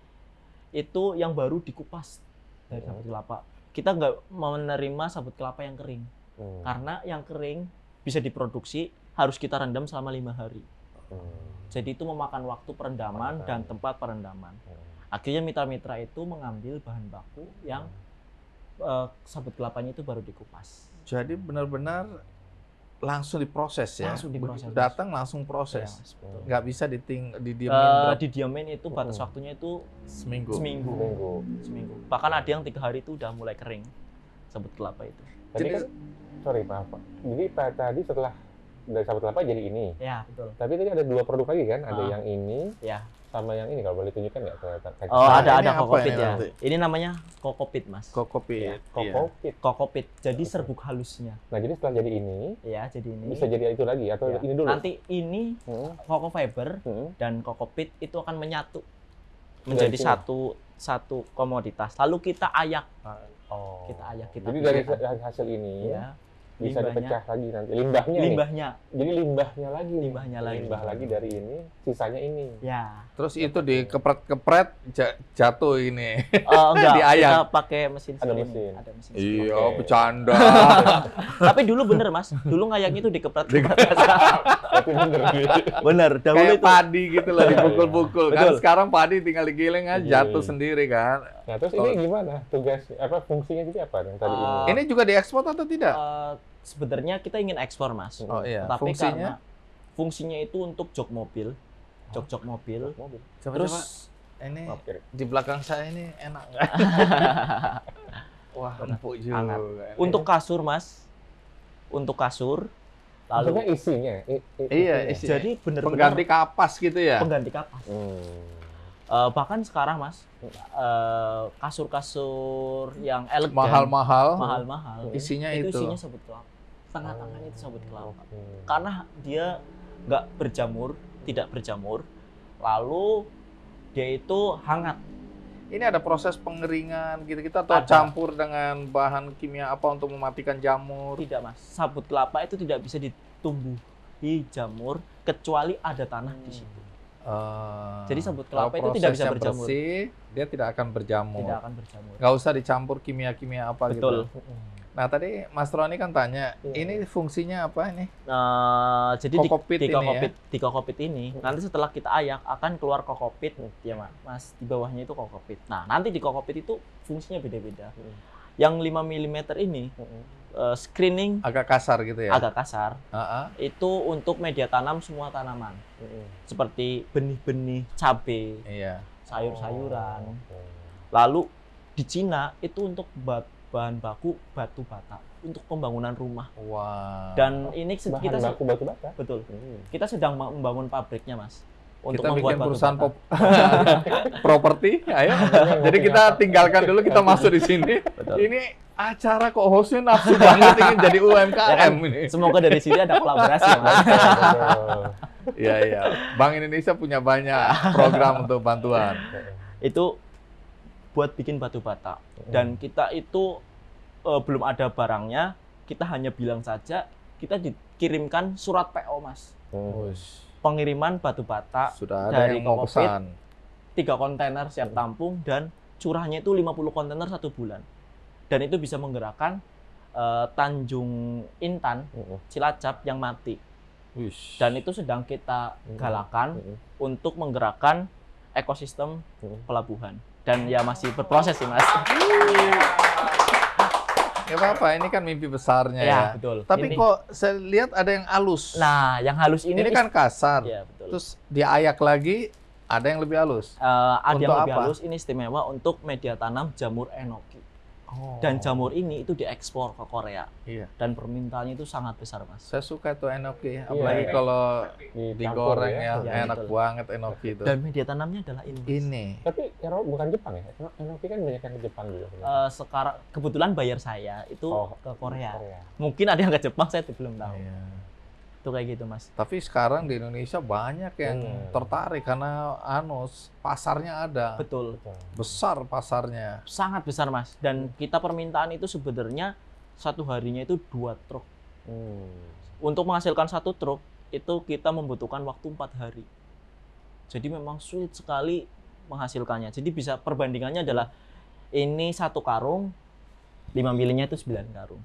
itu yang baru dikupas dari sabut hmm. kelapa. Kita nggak menerima sabut kelapa yang kering mm. karena yang kering bisa diproduksi harus kita rendam selama lima hari. Mm. Jadi itu memakan waktu perendaman Makan. dan tempat perendaman. Mm. Akhirnya mitra-mitra itu mengambil bahan baku yang mm uh, sabut kelapanya itu baru dikupas. Jadi benar-benar langsung diproses ya. Langsung diproses. Datang langsung proses. Ya, Nggak bisa diting didiamin. Uh, eh, didiamin itu batas waktunya itu seminggu. seminggu. Seminggu. Seminggu. Bahkan ada yang tiga hari itu udah mulai kering sabut kelapa itu. Jadi, kan, sorry maaf Pak. Jadi Pak tadi setelah dari sabut kelapa jadi ini. Ya betul. Tapi tadi ada dua produk lagi kan, ada uh, yang ini. Ya sama yang ini kalau boleh tunjukkan nggak kelihatan? Oh nah, ada ada kokopit ya. Nanti? Ini namanya kokopit mas. Kokopit. Ya. Kokopit. Iya. Kokopit. Iya. Jadi okay. serbuk halusnya. Nah jadi setelah jadi ini, ya jadi ini. Bisa jadi itu lagi atau ya. ini dulu? Nanti ini hmm. koko fiber hmm. dan kokopit itu akan menyatu menjadi satu satu komoditas. Lalu kita ayak. Ah, oh. Kita ayak kita. Jadi dari hasil ini. Ya bisa dipecah lagi nanti limbahnya limbahnya nih. jadi limbahnya lagi limbahnya lagi limbah lagi dari ini sisanya ini ya terus itu dikepret kepret jatuh ini oh, enggak [laughs] di ayam pakai mesin ada mesin mesin iya okay. bercanda [laughs] tapi dulu bener mas dulu ngayak itu dikepret kepret tapi bener [laughs] bener dahulu kayak itu. padi gitu lah dipukul-pukul kan sekarang padi tinggal digiling aja iya. jatuh sendiri kan nah terus ini gimana tugas apa fungsinya jadi apa yang tadi uh, ini eh. ini juga diekspor atau tidak uh, sebenarnya kita ingin ekspor mas. Oh iya. Tapi fungsinya? karena fungsinya itu untuk jok mobil, jok-jok mobil. Coba, Terus coba. ini mobil. di belakang saya ini enak nggak? [laughs] Wah empuk juga. Untuk gitu. kasur mas, untuk kasur. Lalu Maksudnya isinya. iya isinya. Jadi benar pengganti kapas gitu ya. Pengganti kapas. Hmm. Uh, bahkan sekarang mas eh, kasur-kasur uh, yang elegan mahal-mahal mahal-mahal hmm. isinya itu, itu isinya tengah-tengahnya itu sabut kelapa okay. karena dia nggak berjamur tidak berjamur lalu dia itu hangat ini ada proses pengeringan gitu kita atau ada. campur dengan bahan kimia apa untuk mematikan jamur tidak mas sabut kelapa itu tidak bisa ditumbuhi jamur kecuali ada tanah hmm. di situ Uh, Jadi sabut kelapa itu tidak bisa berjamur. Bersih, dia tidak akan berjamur. Tidak akan berjamur. Gak usah dicampur kimia-kimia apa Betul. gitu. Betul. Nah tadi Mas Roni kan tanya, yeah. ini fungsinya apa ini? Uh, jadi kokopit di, ya? di kokopit ini, ya? di kokopit ini hmm. nanti setelah kita ayak akan keluar kokopit, hmm. ya mas. Di bawahnya itu kokopit. Nah nanti di kokopit itu fungsinya beda-beda. Hmm. Yang 5 mm ini hmm. uh, screening agak kasar gitu ya? Agak kasar. Uh -huh. Itu untuk media tanam semua tanaman, hmm. seperti benih-benih cabai, iya. yeah. sayur-sayuran. Oh, Lalu di Cina itu untuk batu bahan baku batu bata untuk pembangunan rumah. Wow. Dan ini bahan kita baku batu bata. Betul. Hmm. Kita sedang membangun pabriknya, Mas. Untuk kita bikin perusahaan pop [laughs] properti, ayo. Jadi kita tinggalkan dulu, kita masuk di sini. Betul. Ini acara kok hostnya nafsu banget ingin jadi ya kan? UMKM ini. Semoga dari sini ada kolaborasi, Iya, iya. Bank Indonesia punya banyak program untuk bantuan. Itu buat bikin batu bata. Hmm. Dan kita itu uh, belum ada barangnya, kita hanya bilang saja, kita dikirimkan surat PO, Mas. Oh. Pengiriman batu bata Sudah ada dari yang COVID, pesan. Tiga kontainer siap mm. tampung dan curahnya itu 50 kontainer satu bulan. Dan itu bisa menggerakkan uh, Tanjung Intan, Cilacap yang mati. Dan itu sedang kita galakan uh untuk menggerakkan ekosistem uh pelabuhan dan ya masih berproses sih mas. Ya apa-apa, ini kan mimpi besarnya ya. ya. betul. Tapi ini... kok saya lihat ada yang halus. Nah, yang halus ini... Ini kan kasar. Ya, betul. Terus diayak lagi, ada yang lebih halus. Uh, ada untuk yang lebih apa? halus, ini istimewa untuk media tanam jamur enoki. Oh. Dan jamur ini itu diekspor ke Korea. Iya. Dan permintaannya itu sangat besar, Mas. Saya suka tuh enoki, iya. apalagi iya, kalau iya. digoreng ya, ya iya, enak gitu. banget enoki itu. Dan media tanamnya adalah ini. Mas. Ini. Tapi kalau bukan Jepang ya? Enoki kan banyak yang ke Jepang juga. Uh, eh, sekarang kebetulan bayar saya itu oh, ke Korea. Korea. Mungkin ada yang ke Jepang saya belum tahu. Iya tuh kayak gitu mas. Tapi sekarang di Indonesia banyak yang hmm. tertarik karena anus pasarnya ada. Betul. Besar pasarnya. Sangat besar mas. Dan kita permintaan itu sebenarnya satu harinya itu dua truk. Hmm. Untuk menghasilkan satu truk itu kita membutuhkan waktu empat hari. Jadi memang sulit sekali menghasilkannya. Jadi bisa perbandingannya adalah ini satu karung, lima milinya itu sembilan karung.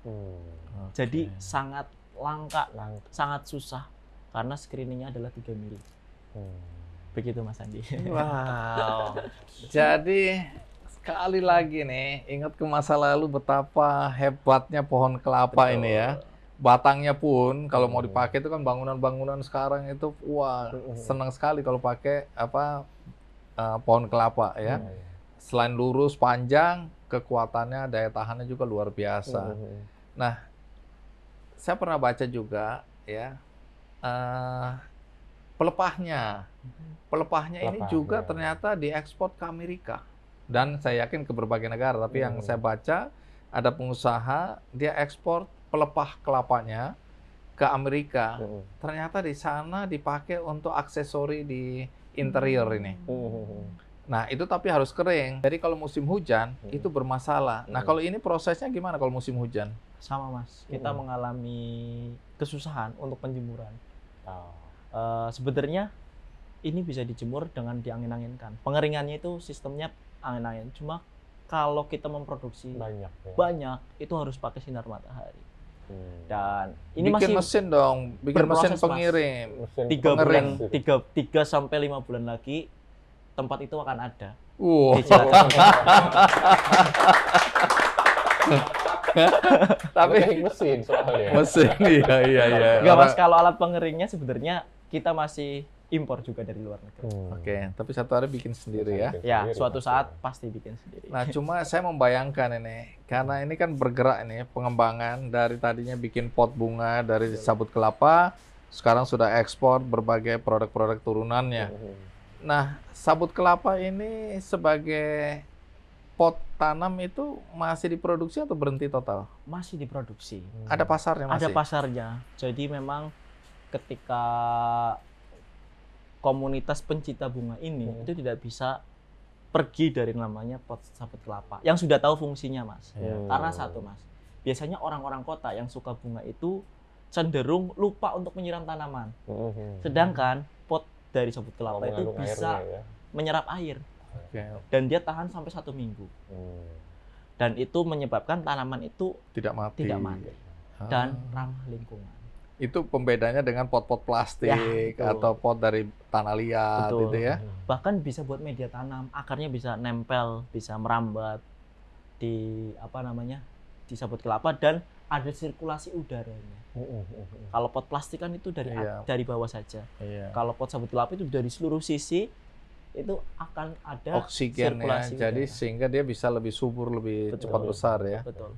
Hmm, okay. Jadi sangat langka, langka. sangat susah karena screeningnya adalah 3 mili. Hmm. Begitu Mas Andi. Wow. [laughs] Jadi sekali lagi nih ingat ke masa lalu betapa hebatnya pohon kelapa Betul. ini ya. Batangnya pun kalau mau hmm. dipakai itu kan bangunan-bangunan sekarang itu wah hmm. senang sekali kalau pakai apa uh, pohon kelapa ya. Hmm. Selain lurus panjang, kekuatannya daya tahannya juga luar biasa. Hmm. Nah, saya pernah baca juga ya uh, pelepahnya, pelepahnya Pelepah, ini juga ya. ternyata diekspor ke Amerika dan saya yakin ke berbagai negara. Tapi hmm. yang saya baca ada pengusaha dia ekspor pelepah kelapanya ke Amerika. Hmm. Ternyata di sana dipakai untuk aksesori di interior hmm. ini. Hmm. Nah, itu tapi harus kering. Jadi kalau musim hujan hmm. itu bermasalah. Nah, hmm. Nah, kalau ini prosesnya gimana kalau musim hujan? Sama, Mas. Kita hmm. mengalami kesusahan untuk penjemuran. Oh. Uh, sebenarnya ini bisa dijemur dengan diangin-anginkan. Pengeringannya itu sistemnya angin-angin. Cuma kalau kita memproduksi banyak, ya. banyak itu harus pakai sinar matahari. Hmm. Dan ini bikin masih mesin dong, bikin mesin pengirim. Mesin tiga bulan, tiga, tiga sampai lima bulan lagi tempat itu akan ada. Wow. Di Jalan [laughs] Tapi mesin soalnya. Mesin iya iya iya. Enggak Mas kalau alat pengeringnya sebenarnya kita masih impor juga dari luar negeri. Hmm. Oke, okay. tapi satu hari bikin sendiri ya. ya, suatu saat pasti bikin sendiri. Nah, cuma saya membayangkan ini karena ini kan bergerak ini pengembangan dari tadinya bikin pot bunga dari sabut kelapa, sekarang sudah ekspor berbagai produk-produk turunannya. Hmm Nah, sabut kelapa ini sebagai pot tanam itu masih diproduksi atau berhenti total? Masih diproduksi. Hmm. Ada pasarnya masih? Ada pasarnya. Jadi memang ketika komunitas pencinta bunga ini hmm. itu tidak bisa pergi dari namanya pot sabut kelapa yang sudah tahu fungsinya mas ya. hmm. karena satu mas biasanya orang-orang kota yang suka bunga itu cenderung lupa untuk menyiram tanaman hmm. sedangkan dari sabut kelapa itu bisa ya? menyerap air okay. dan dia tahan sampai satu minggu hmm. dan itu menyebabkan tanaman itu tidak mati tidak mati ah. dan ramah lingkungan itu pembedanya dengan pot-pot plastik ya, atau pot dari tanah liat gitu ya hmm. bahkan bisa buat media tanam akarnya bisa nempel bisa merambat di apa namanya di sabut kelapa dan ada sirkulasi udaranya. Uh, uh, uh, uh. Kalau pot plastik kan itu dari yeah. dari bawah saja. Yeah. Kalau pot sabut kelapa itu dari seluruh sisi itu akan ada oksigen ya. Jadi sehingga dia bisa lebih subur, lebih betul, cepat besar ya. Betul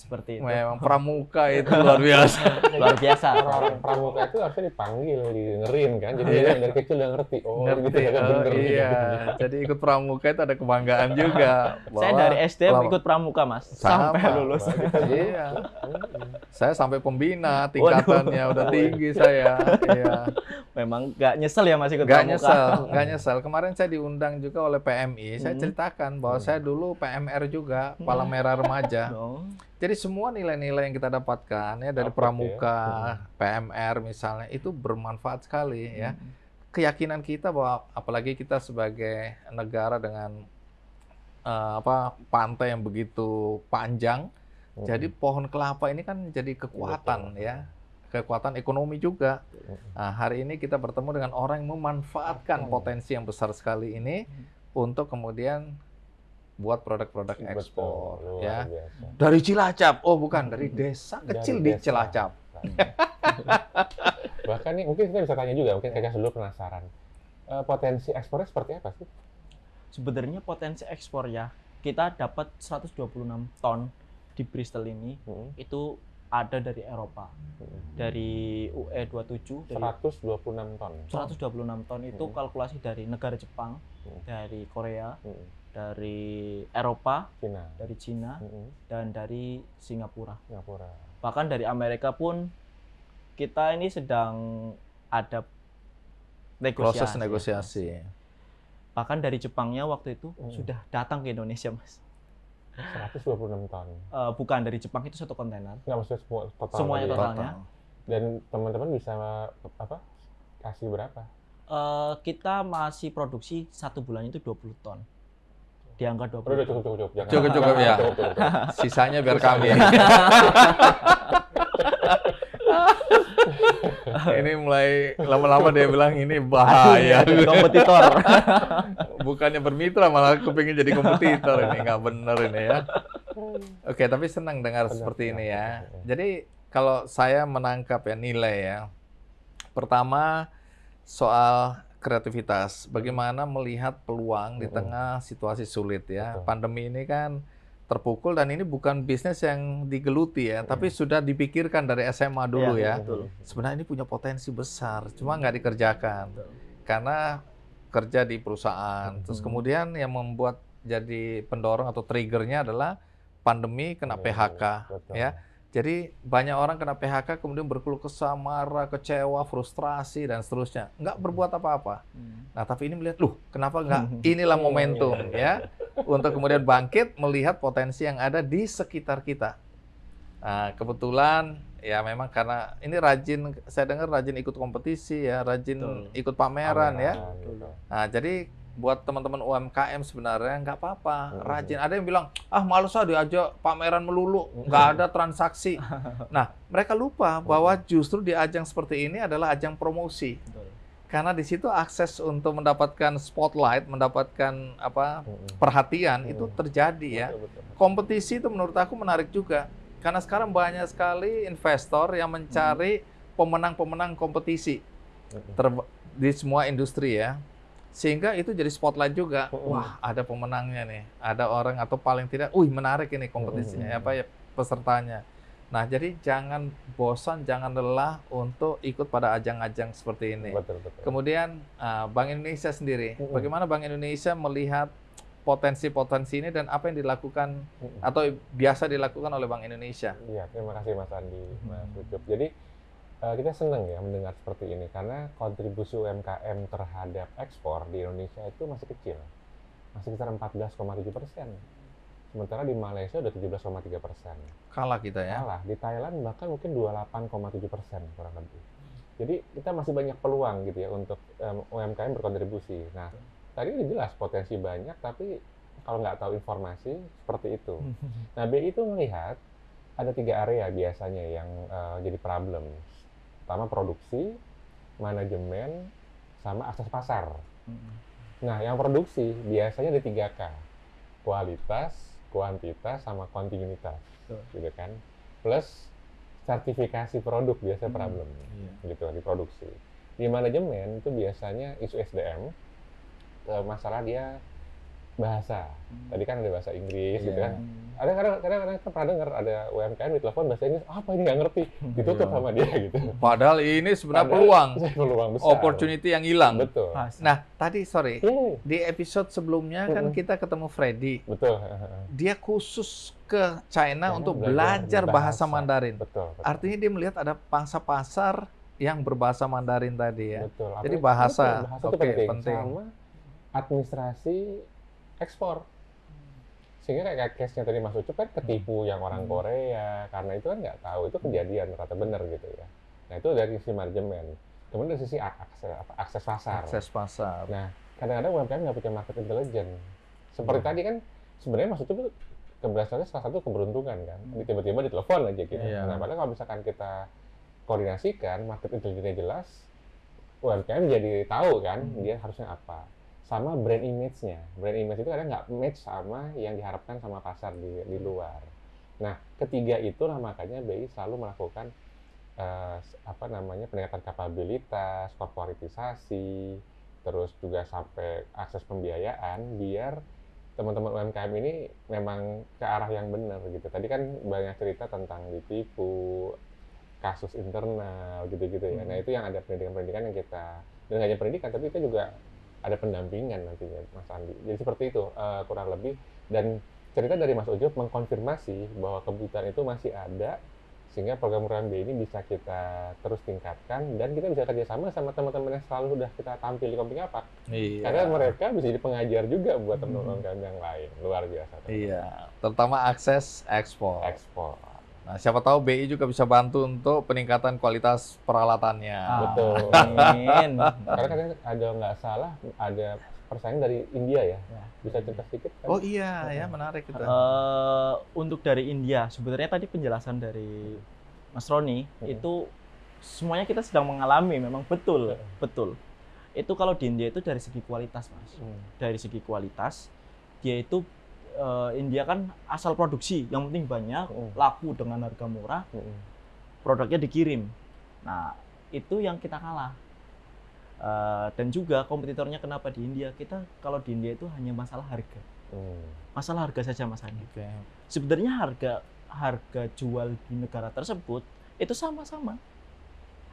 seperti itu. Memang pramuka [laughs] itu luar biasa. luar biasa. Orang-orang pramuka itu harusnya dipanggil, dengerin kan. Jadi iya. dari kecil udah ngerti. Oh, gitu ngerti. gitu ya kan oh, Iya. Jadi ikut pramuka itu ada kebanggaan juga. Bahwa saya dari SD lama. ikut pramuka, Mas. Sama, sampai lulus. [laughs] Iya. iya. saya sampai pembina, tingkatannya Waduh. udah tinggi saya. Iya. Memang gak nyesel ya Mas ikut gak pramuka. nyesel, gak [laughs] nyesel. Kemarin saya diundang juga oleh PMI. Saya hmm. ceritakan bahwa hmm. saya dulu PMR juga, Palang hmm. Merah Remaja. No. Oh. Jadi semua nilai-nilai yang kita dapatkan ya dari ya. pramuka, ya? Hmm. PMR misalnya itu bermanfaat sekali ya. hmm. ya. Keyakinan kita bahwa apalagi kita sebagai negara dengan uh, apa pantai yang begitu panjang, hmm. jadi pohon kelapa ini kan jadi kekuatan iya, Betul. ya kekuatan ekonomi juga. Hmm. Nah, hari ini kita bertemu dengan orang yang memanfaatkan hmm. potensi yang besar sekali ini untuk kemudian buat produk-produk ekspor ya. Biasa. Dari Cilacap. Oh, bukan, dari hmm. desa kecil dari desa. di Cilacap. Nah. [laughs] Bahkan nih mungkin kita bisa tanya juga, mungkin Kakak dulu penasaran. Eh, potensi ekspornya seperti apa sih? Sebenarnya potensi ekspor ya, kita dapat 126 ton di Bristol ini. Hmm. Itu ada dari Eropa. Hmm. Dari UE 27 126 ton. 126 ton itu hmm. kalkulasi dari negara Jepang, hmm. dari Korea, hmm dari Eropa, China. dari Cina, mm -hmm. dan dari Singapura. Singapura. Bahkan dari Amerika pun kita ini sedang ada negosiasi. Proses negosiasi. Bahkan dari Jepangnya waktu itu mm. sudah datang ke Indonesia, Mas. 126 ton. Uh, bukan dari Jepang itu satu kontainer. Enggak maksudnya semua total semuanya ya. totalnya. Dan teman-teman bisa apa? Kasih berapa? Uh, kita masih produksi satu bulan itu 20 ton diangkat angka 20. cukup, cukup, cukup. Jangan. Cukup, cukup, ya. Sisanya biar kami. [laughs] ini mulai lama-lama dia bilang ini bahaya. Iya, kompetitor. [laughs] Bukannya bermitra malah aku pengen jadi kompetitor ini nggak bener ini ya. Oke, tapi senang dengar seperti ini ya. Jadi kalau saya menangkap ya nilai ya. Pertama soal kreativitas. Bagaimana melihat peluang di tengah situasi sulit ya. Betul. Pandemi ini kan terpukul dan ini bukan bisnis yang digeluti ya, tapi sudah dipikirkan dari SMA dulu ya. ya. Betul. Sebenarnya ini punya potensi besar, cuma nggak dikerjakan. Betul. Karena kerja di perusahaan. Terus kemudian yang membuat jadi pendorong atau triggernya adalah pandemi kena iya, PHK betul. ya jadi banyak orang kena PHK kemudian berkeluh kesah, marah, kecewa, frustrasi dan seterusnya. Nggak berbuat apa-apa. Hmm. Nah tapi ini melihat, loh kenapa nggak? [laughs] Inilah momentum iya, iya, iya. ya untuk kemudian bangkit melihat potensi yang ada di sekitar kita. Nah, kebetulan ya memang karena ini rajin, saya dengar rajin ikut kompetisi ya, rajin Betul. ikut pameran, ya. pameran ya. Nah jadi buat teman-teman UMKM sebenarnya nggak apa-apa, rajin. Ada yang bilang, ah malu ah diajak pameran melulu, nggak ada transaksi. [laughs] Nah, mereka lupa bahwa justru di ajang seperti ini adalah ajang promosi. Karena di situ akses untuk mendapatkan spotlight, mendapatkan apa perhatian itu terjadi ya. Kompetisi itu menurut aku menarik juga. Karena sekarang banyak sekali investor yang mencari pemenang-pemenang kompetisi ter di semua industri ya sehingga itu jadi spotlight juga. Oh, oh. Wah, ada pemenangnya nih, ada orang atau paling tidak, wih menarik ini kompetisinya oh, apa ya pesertanya. Nah, jadi jangan bosan, jangan lelah untuk ikut pada ajang-ajang seperti ini. Betul, betul. Kemudian uh, Bank Indonesia sendiri, oh, oh. bagaimana Bank Indonesia melihat potensi-potensi ini dan apa yang dilakukan oh, oh. atau biasa dilakukan oleh Bank Indonesia? Iya, terima kasih Mas Andi, Mas hmm. Jadi Eh, kita senang ya mendengar seperti ini karena kontribusi UMKM terhadap ekspor di Indonesia itu masih kecil, masih sekitar 14,7 persen. Sementara di Malaysia udah 17,3 persen. Kalah kita ya? Kalah. Di Thailand bahkan mungkin 28,7 persen kurang lebih. Jadi kita masih banyak peluang gitu ya untuk UMKM berkontribusi. Nah, tadi udah jelas potensi banyak, tapi kalau nggak tahu informasi seperti itu. [laughs] Nah, BI itu melihat ada tiga area biasanya yang uh, jadi problem pertama produksi manajemen sama akses pasar hmm. nah yang produksi biasanya ada tiga k kualitas kuantitas sama kontinuitas Betul. gitu kan plus sertifikasi produk biasa hmm. problem iya. gitu di produksi di manajemen itu biasanya isu SDM eh, masalah dia bahasa. Hmm. Tadi kan ada bahasa Inggris yeah. gitu iya. kan. Ada kadang kadang kadang kan pernah dengar ada UMKM ditelepon bahasa Inggris, apa ini nggak ngerti, [laughs] ditutup yeah. sama dia gitu. Padahal ini sebenarnya Padahal peluang, peluang besar. opportunity yang hilang. Betul. Nah tadi sorry yeah. di episode sebelumnya kan kita ketemu Freddy. Betul. Dia khusus ke China, untuk belajar, bahasa, Mandarin. Betul, betul. Artinya dia melihat ada pangsa pasar yang berbahasa Mandarin tadi ya. Betul. Jadi bahasa, bahasa oke okay, penting. penting. Sama administrasi ekspor sehingga kayak case-nya tadi Mas Ucup kan ketipu hmm. yang orang hmm. Korea karena itu kan nggak tahu itu kejadian ternyata benar gitu ya nah itu dari sisi manajemen kemudian dari sisi akses, akses pasar akses pasar nah kadang-kadang UMKM nggak punya market intelligence seperti hmm. tadi kan sebenarnya Mas Ucup keberhasilannya salah satu keberuntungan kan hmm. tiba-tiba ditelepon aja gitu yeah. nah padahal kalau misalkan kita koordinasikan market intelligence jelas UMKM jadi tahu kan hmm. dia harusnya apa sama brand image-nya. Brand image itu kadang nggak match sama yang diharapkan sama pasar di, di hmm. luar. Nah, ketiga itulah makanya BI selalu melakukan uh, apa namanya peningkatan kapabilitas, korporatisasi, terus juga sampai akses pembiayaan biar teman-teman UMKM ini memang ke arah yang benar gitu. Tadi kan banyak cerita tentang ditipu, kasus internal gitu-gitu ya. Nah, hmm. Nah, itu yang ada pendidikan-pendidikan yang kita dan hanya pendidikan tapi kita juga ada pendampingan nantinya Mas Andi. Jadi seperti itu uh, kurang lebih dan cerita dari Mas Ojo mengkonfirmasi bahwa kebutuhan itu masih ada sehingga program-program B ini bisa kita terus tingkatkan dan kita bisa kerjasama sama teman-teman yang selalu sudah kita tampil di Komping Apa. Iya. Karena mereka bisa jadi pengajar juga buat hmm. teman-teman hmm. yang lain. Luar biasa. Iya, terutama akses ekspor. Ekspor. Nah, siapa tahu BI juga bisa bantu untuk peningkatan kualitas peralatannya. Ah, Betul. Amin. Karena kadang ada nggak salah ada persaingan dari India ya. ya. Bisa cerita sedikit? Kan? Oh iya, oh, ya menarik itu. Uh, untuk dari India, sebenarnya tadi penjelasan dari Mas Roni hmm. itu semuanya kita sedang mengalami memang betul, ya. betul. Itu kalau di India itu dari segi kualitas, Mas. Hmm. Dari segi kualitas dia itu uh, India kan asal produksi, yang penting banyak, mm. laku dengan harga murah, mm. produknya dikirim. Nah, itu yang kita kalah. Uh, dan juga kompetitornya kenapa di India? Kita kalau di India itu hanya masalah harga. Mm. Masalah harga saja masanya. Okay. Sebenarnya harga harga jual di negara tersebut itu sama-sama.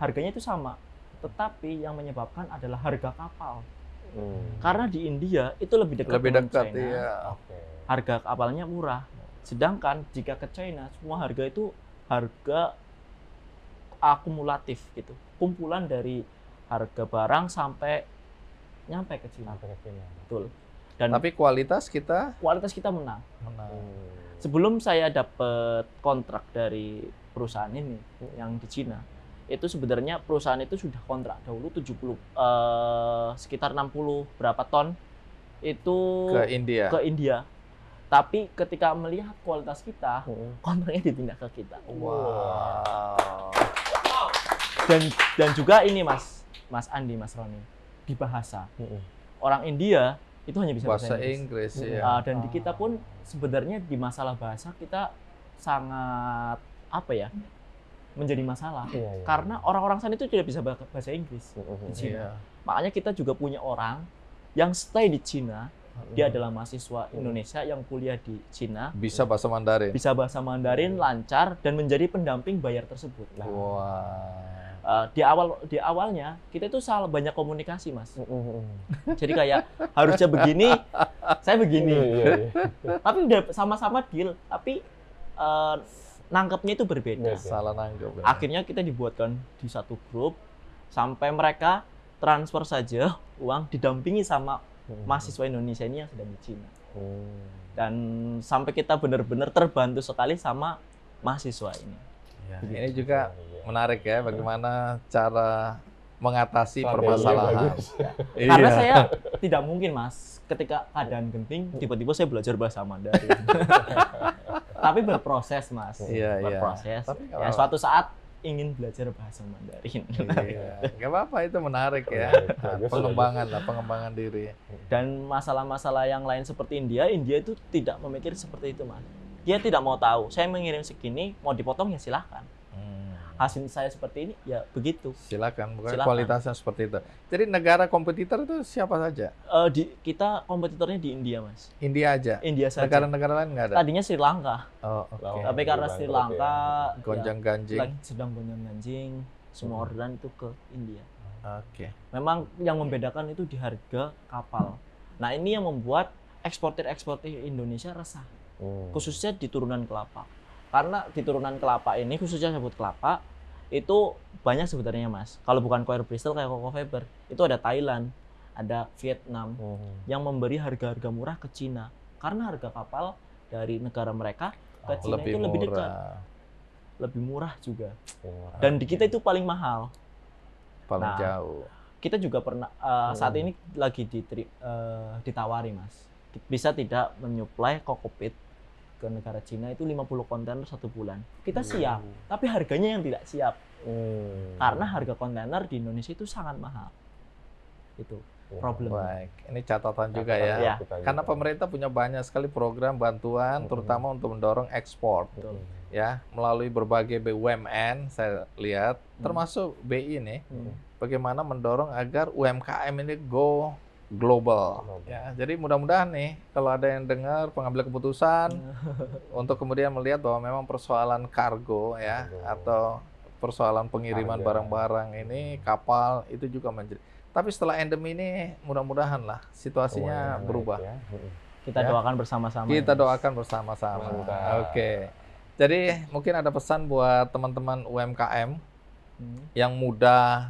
Harganya itu sama. Tetapi yang menyebabkan adalah harga kapal. Hmm. Karena di India itu lebih dekat lebih dekat China. Iya. Okay harga kapalnya murah. Sedangkan jika ke China, semua harga itu harga akumulatif gitu. Kumpulan dari harga barang sampai nyampe ke China. Sampai ke China. Betul. Dan Tapi kualitas kita kualitas kita menang. Menang. Hmm. Sebelum saya dapat kontrak dari perusahaan ini yang di Cina, itu sebenarnya perusahaan itu sudah kontrak dahulu 70 uh, eh, sekitar 60 berapa ton itu ke India. Ke India tapi ketika melihat kualitas kita hmm. kontraknya ditindak ke kita wow dan dan juga ini mas mas Andi mas Roni di bahasa hmm. orang India itu hanya bisa bahasa, bahasa Inggris, Inggris ya. uh, dan ah. di kita ah. pun sebenarnya di masalah bahasa kita sangat apa ya menjadi masalah yeah, yeah. karena orang-orang sana itu tidak bisa bahasa Inggris hmm, hmm, di Cina yeah. makanya kita juga punya orang yang stay di Cina dia adalah mahasiswa Indonesia yang kuliah di Cina. Bisa bahasa Mandarin. Bisa bahasa Mandarin lancar dan menjadi pendamping bayar tersebut. Nah, Wah. wow. Uh, eh, di awal di awalnya kita itu salah banyak komunikasi mas mm, mm, mm. [laughs] jadi kayak harusnya begini saya begini iya, iya, iya. [laughs] tapi udah sama-sama deal tapi uh, nangkepnya itu berbeda salah nangkep ya. akhirnya kita dibuatkan di satu grup sampai mereka transfer saja uang didampingi sama mahasiswa Indonesia ini yang sedang di Cina. Hmm. Dan sampai kita benar-benar terbantu sekali sama mahasiswa ini. Ya, ini juga menarik ya bagaimana cara mengatasi Sampai permasalahan. Ya. [laughs] iya. Karena saya tidak mungkin mas, ketika keadaan genting, tiba-tiba saya belajar bahasa Mandarin. [laughs] Tapi berproses mas, iya, iya. berproses. Iya. Ya suatu saat ingin belajar bahasa Mandarin. Iya, [laughs] nah, nggak apa-apa itu menarik ya. Iya, nah, pengembangan lah, pengembangan diri. Dan masalah-masalah yang lain seperti India, India itu tidak memikir seperti itu mas. Dia tidak mau tahu. Saya mengirim segini, mau dipotong ya silahkan. Hmm hasil saya seperti ini ya begitu silakan bukan silakan. kualitasnya seperti itu jadi negara kompetitor itu siapa saja uh, di kita kompetitornya di India mas India aja India saja negara-negara lain nggak ada tadinya Sri Lanka oh, okay. tapi karena Sri Lanka okay. Ya, gonjang ganjing ya, sedang gonjang ganjing semua hmm. orderan itu ke India Oke. Okay. Memang yang membedakan itu di harga kapal. Nah ini yang membuat eksportir-eksportir Indonesia resah, hmm. khususnya di turunan kelapa. Karena di turunan kelapa ini khususnya sebut kelapa itu banyak sebenarnya mas. Kalau bukan koir Bristol kayak koko fiber itu ada Thailand, ada Vietnam oh. yang memberi harga-harga murah ke Cina karena harga kapal dari negara mereka ke oh, Cina lebih itu lebih dekat, lebih murah juga. Murah. Dan di kita itu paling mahal. Paling nah, jauh. Kita juga pernah uh, hmm. saat ini lagi ditri, uh, ditawari mas bisa tidak menyuplai kokopit ke negara Cina itu 50 kontainer satu bulan. Kita hmm. siap, tapi harganya yang tidak siap. Hmm. Karena harga kontainer di Indonesia itu sangat mahal. Itu oh, problem. Baik, ini catatan, catatan juga ya. ya. Karena pemerintah punya banyak sekali program bantuan hmm. terutama untuk mendorong ekspor. Hmm. Ya, melalui berbagai BUMN saya lihat mm. termasuk BI ini Hmm. Bagaimana mendorong agar UMKM ini go global. Ya, jadi mudah-mudahan nih kalau ada yang dengar pengambil keputusan [laughs] untuk kemudian melihat bahwa memang persoalan kargo ya Aduh. atau persoalan pengiriman barang-barang ini kapal itu juga menjadi. Tapi setelah endemi ini mudah-mudahan lah situasinya oh, ya, berubah. Ya. Kita ya. doakan bersama-sama. Kita ya. doakan bersama-sama. Oke. Okay. Jadi mungkin ada pesan buat teman-teman UMKM hmm. yang muda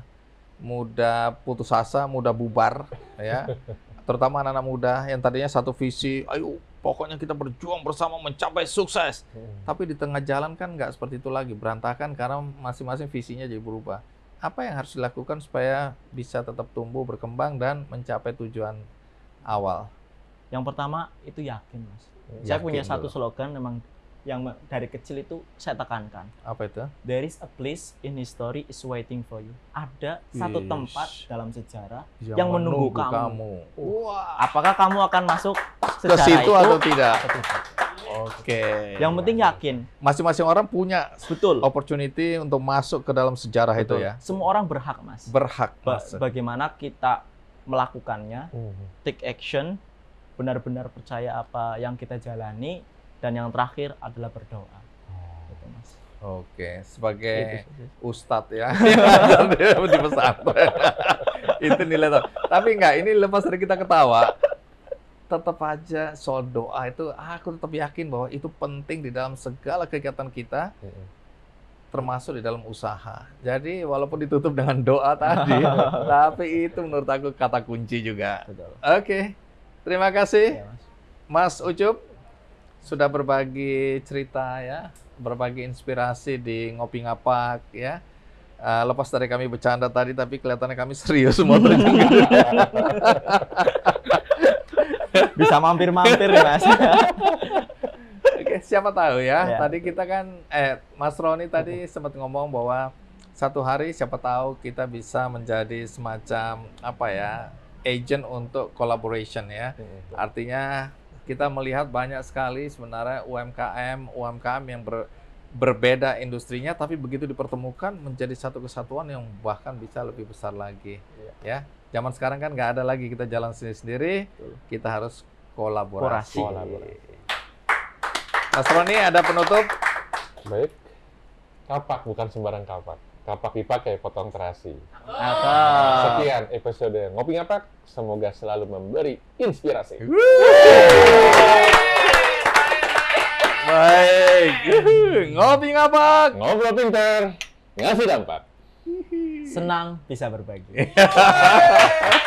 mudah putus asa, mudah bubar, ya. [laughs] Terutama anak-anak muda yang tadinya satu visi, ayo pokoknya kita berjuang bersama mencapai sukses. Hmm. Tapi di tengah jalan kan nggak seperti itu lagi, berantakan karena masing-masing visinya jadi berubah. Apa yang harus dilakukan supaya bisa tetap tumbuh, berkembang, dan mencapai tujuan awal? Yang pertama itu yakin, Mas. Yakin Saya punya dulu. satu slogan memang yang dari kecil itu saya tekankan. Apa itu? There is a place in history is waiting for you. Ada Ish. satu tempat dalam sejarah yang, yang menunggu, menunggu kamu. kamu. Wow. Apakah kamu akan masuk sejarah ke situ itu? atau tidak? Oke. Okay. Yang penting yakin. Masing-masing orang punya betul opportunity untuk masuk ke dalam sejarah betul. itu ya. Semua orang berhak, Mas. Berhak. Ba bagaimana kita melakukannya? Uh. Take action benar-benar percaya apa yang kita jalani dan yang terakhir adalah berdoa. Oh. Gitu, Mas. Oke, sebagai gitu, ustadz ya [laughs] di pesantren. Itu nilai tuh. Tapi enggak, ini lepas dari kita ketawa, tetap aja soal doa itu ah, aku tetap yakin bahwa itu penting di dalam segala kegiatan kita termasuk di dalam usaha. Jadi walaupun ditutup dengan doa tadi, [laughs] tapi itu menurut aku kata kunci juga. Oke. Okay. Terima kasih. Iya, mas Ucup sudah berbagi cerita ya, berbagi inspirasi di ngopi ngapak ya. Uh, lepas dari kami bercanda tadi, tapi kelihatannya kami serius semua [laughs] Bisa mampir-mampir nih ya, mas. Oke, siapa tahu ya. ya. Tadi kita kan, eh Mas Roni tadi sempat ngomong bahwa satu hari siapa tahu kita bisa menjadi semacam apa ya agent untuk collaboration ya. Artinya kita melihat banyak sekali sebenarnya UMKM UMKM yang ber, berbeda industrinya tapi begitu dipertemukan menjadi satu kesatuan yang bahkan bisa lebih besar lagi ya. ya. Zaman sekarang kan nggak ada lagi kita jalan sendiri-sendiri, kita harus kolaborasi. kolaborasi. Mas Roni ada penutup? Baik. Kapak bukan sembarang kapak. Kapak dipakai potong terasi. Sekian episode Ngopi Ngapak. Semoga selalu memberi inspirasi. Woo! Baik. Ngopi ngapak. Ngobrol pinter. Ngasih dampak. Senang bisa berbagi. [laughs]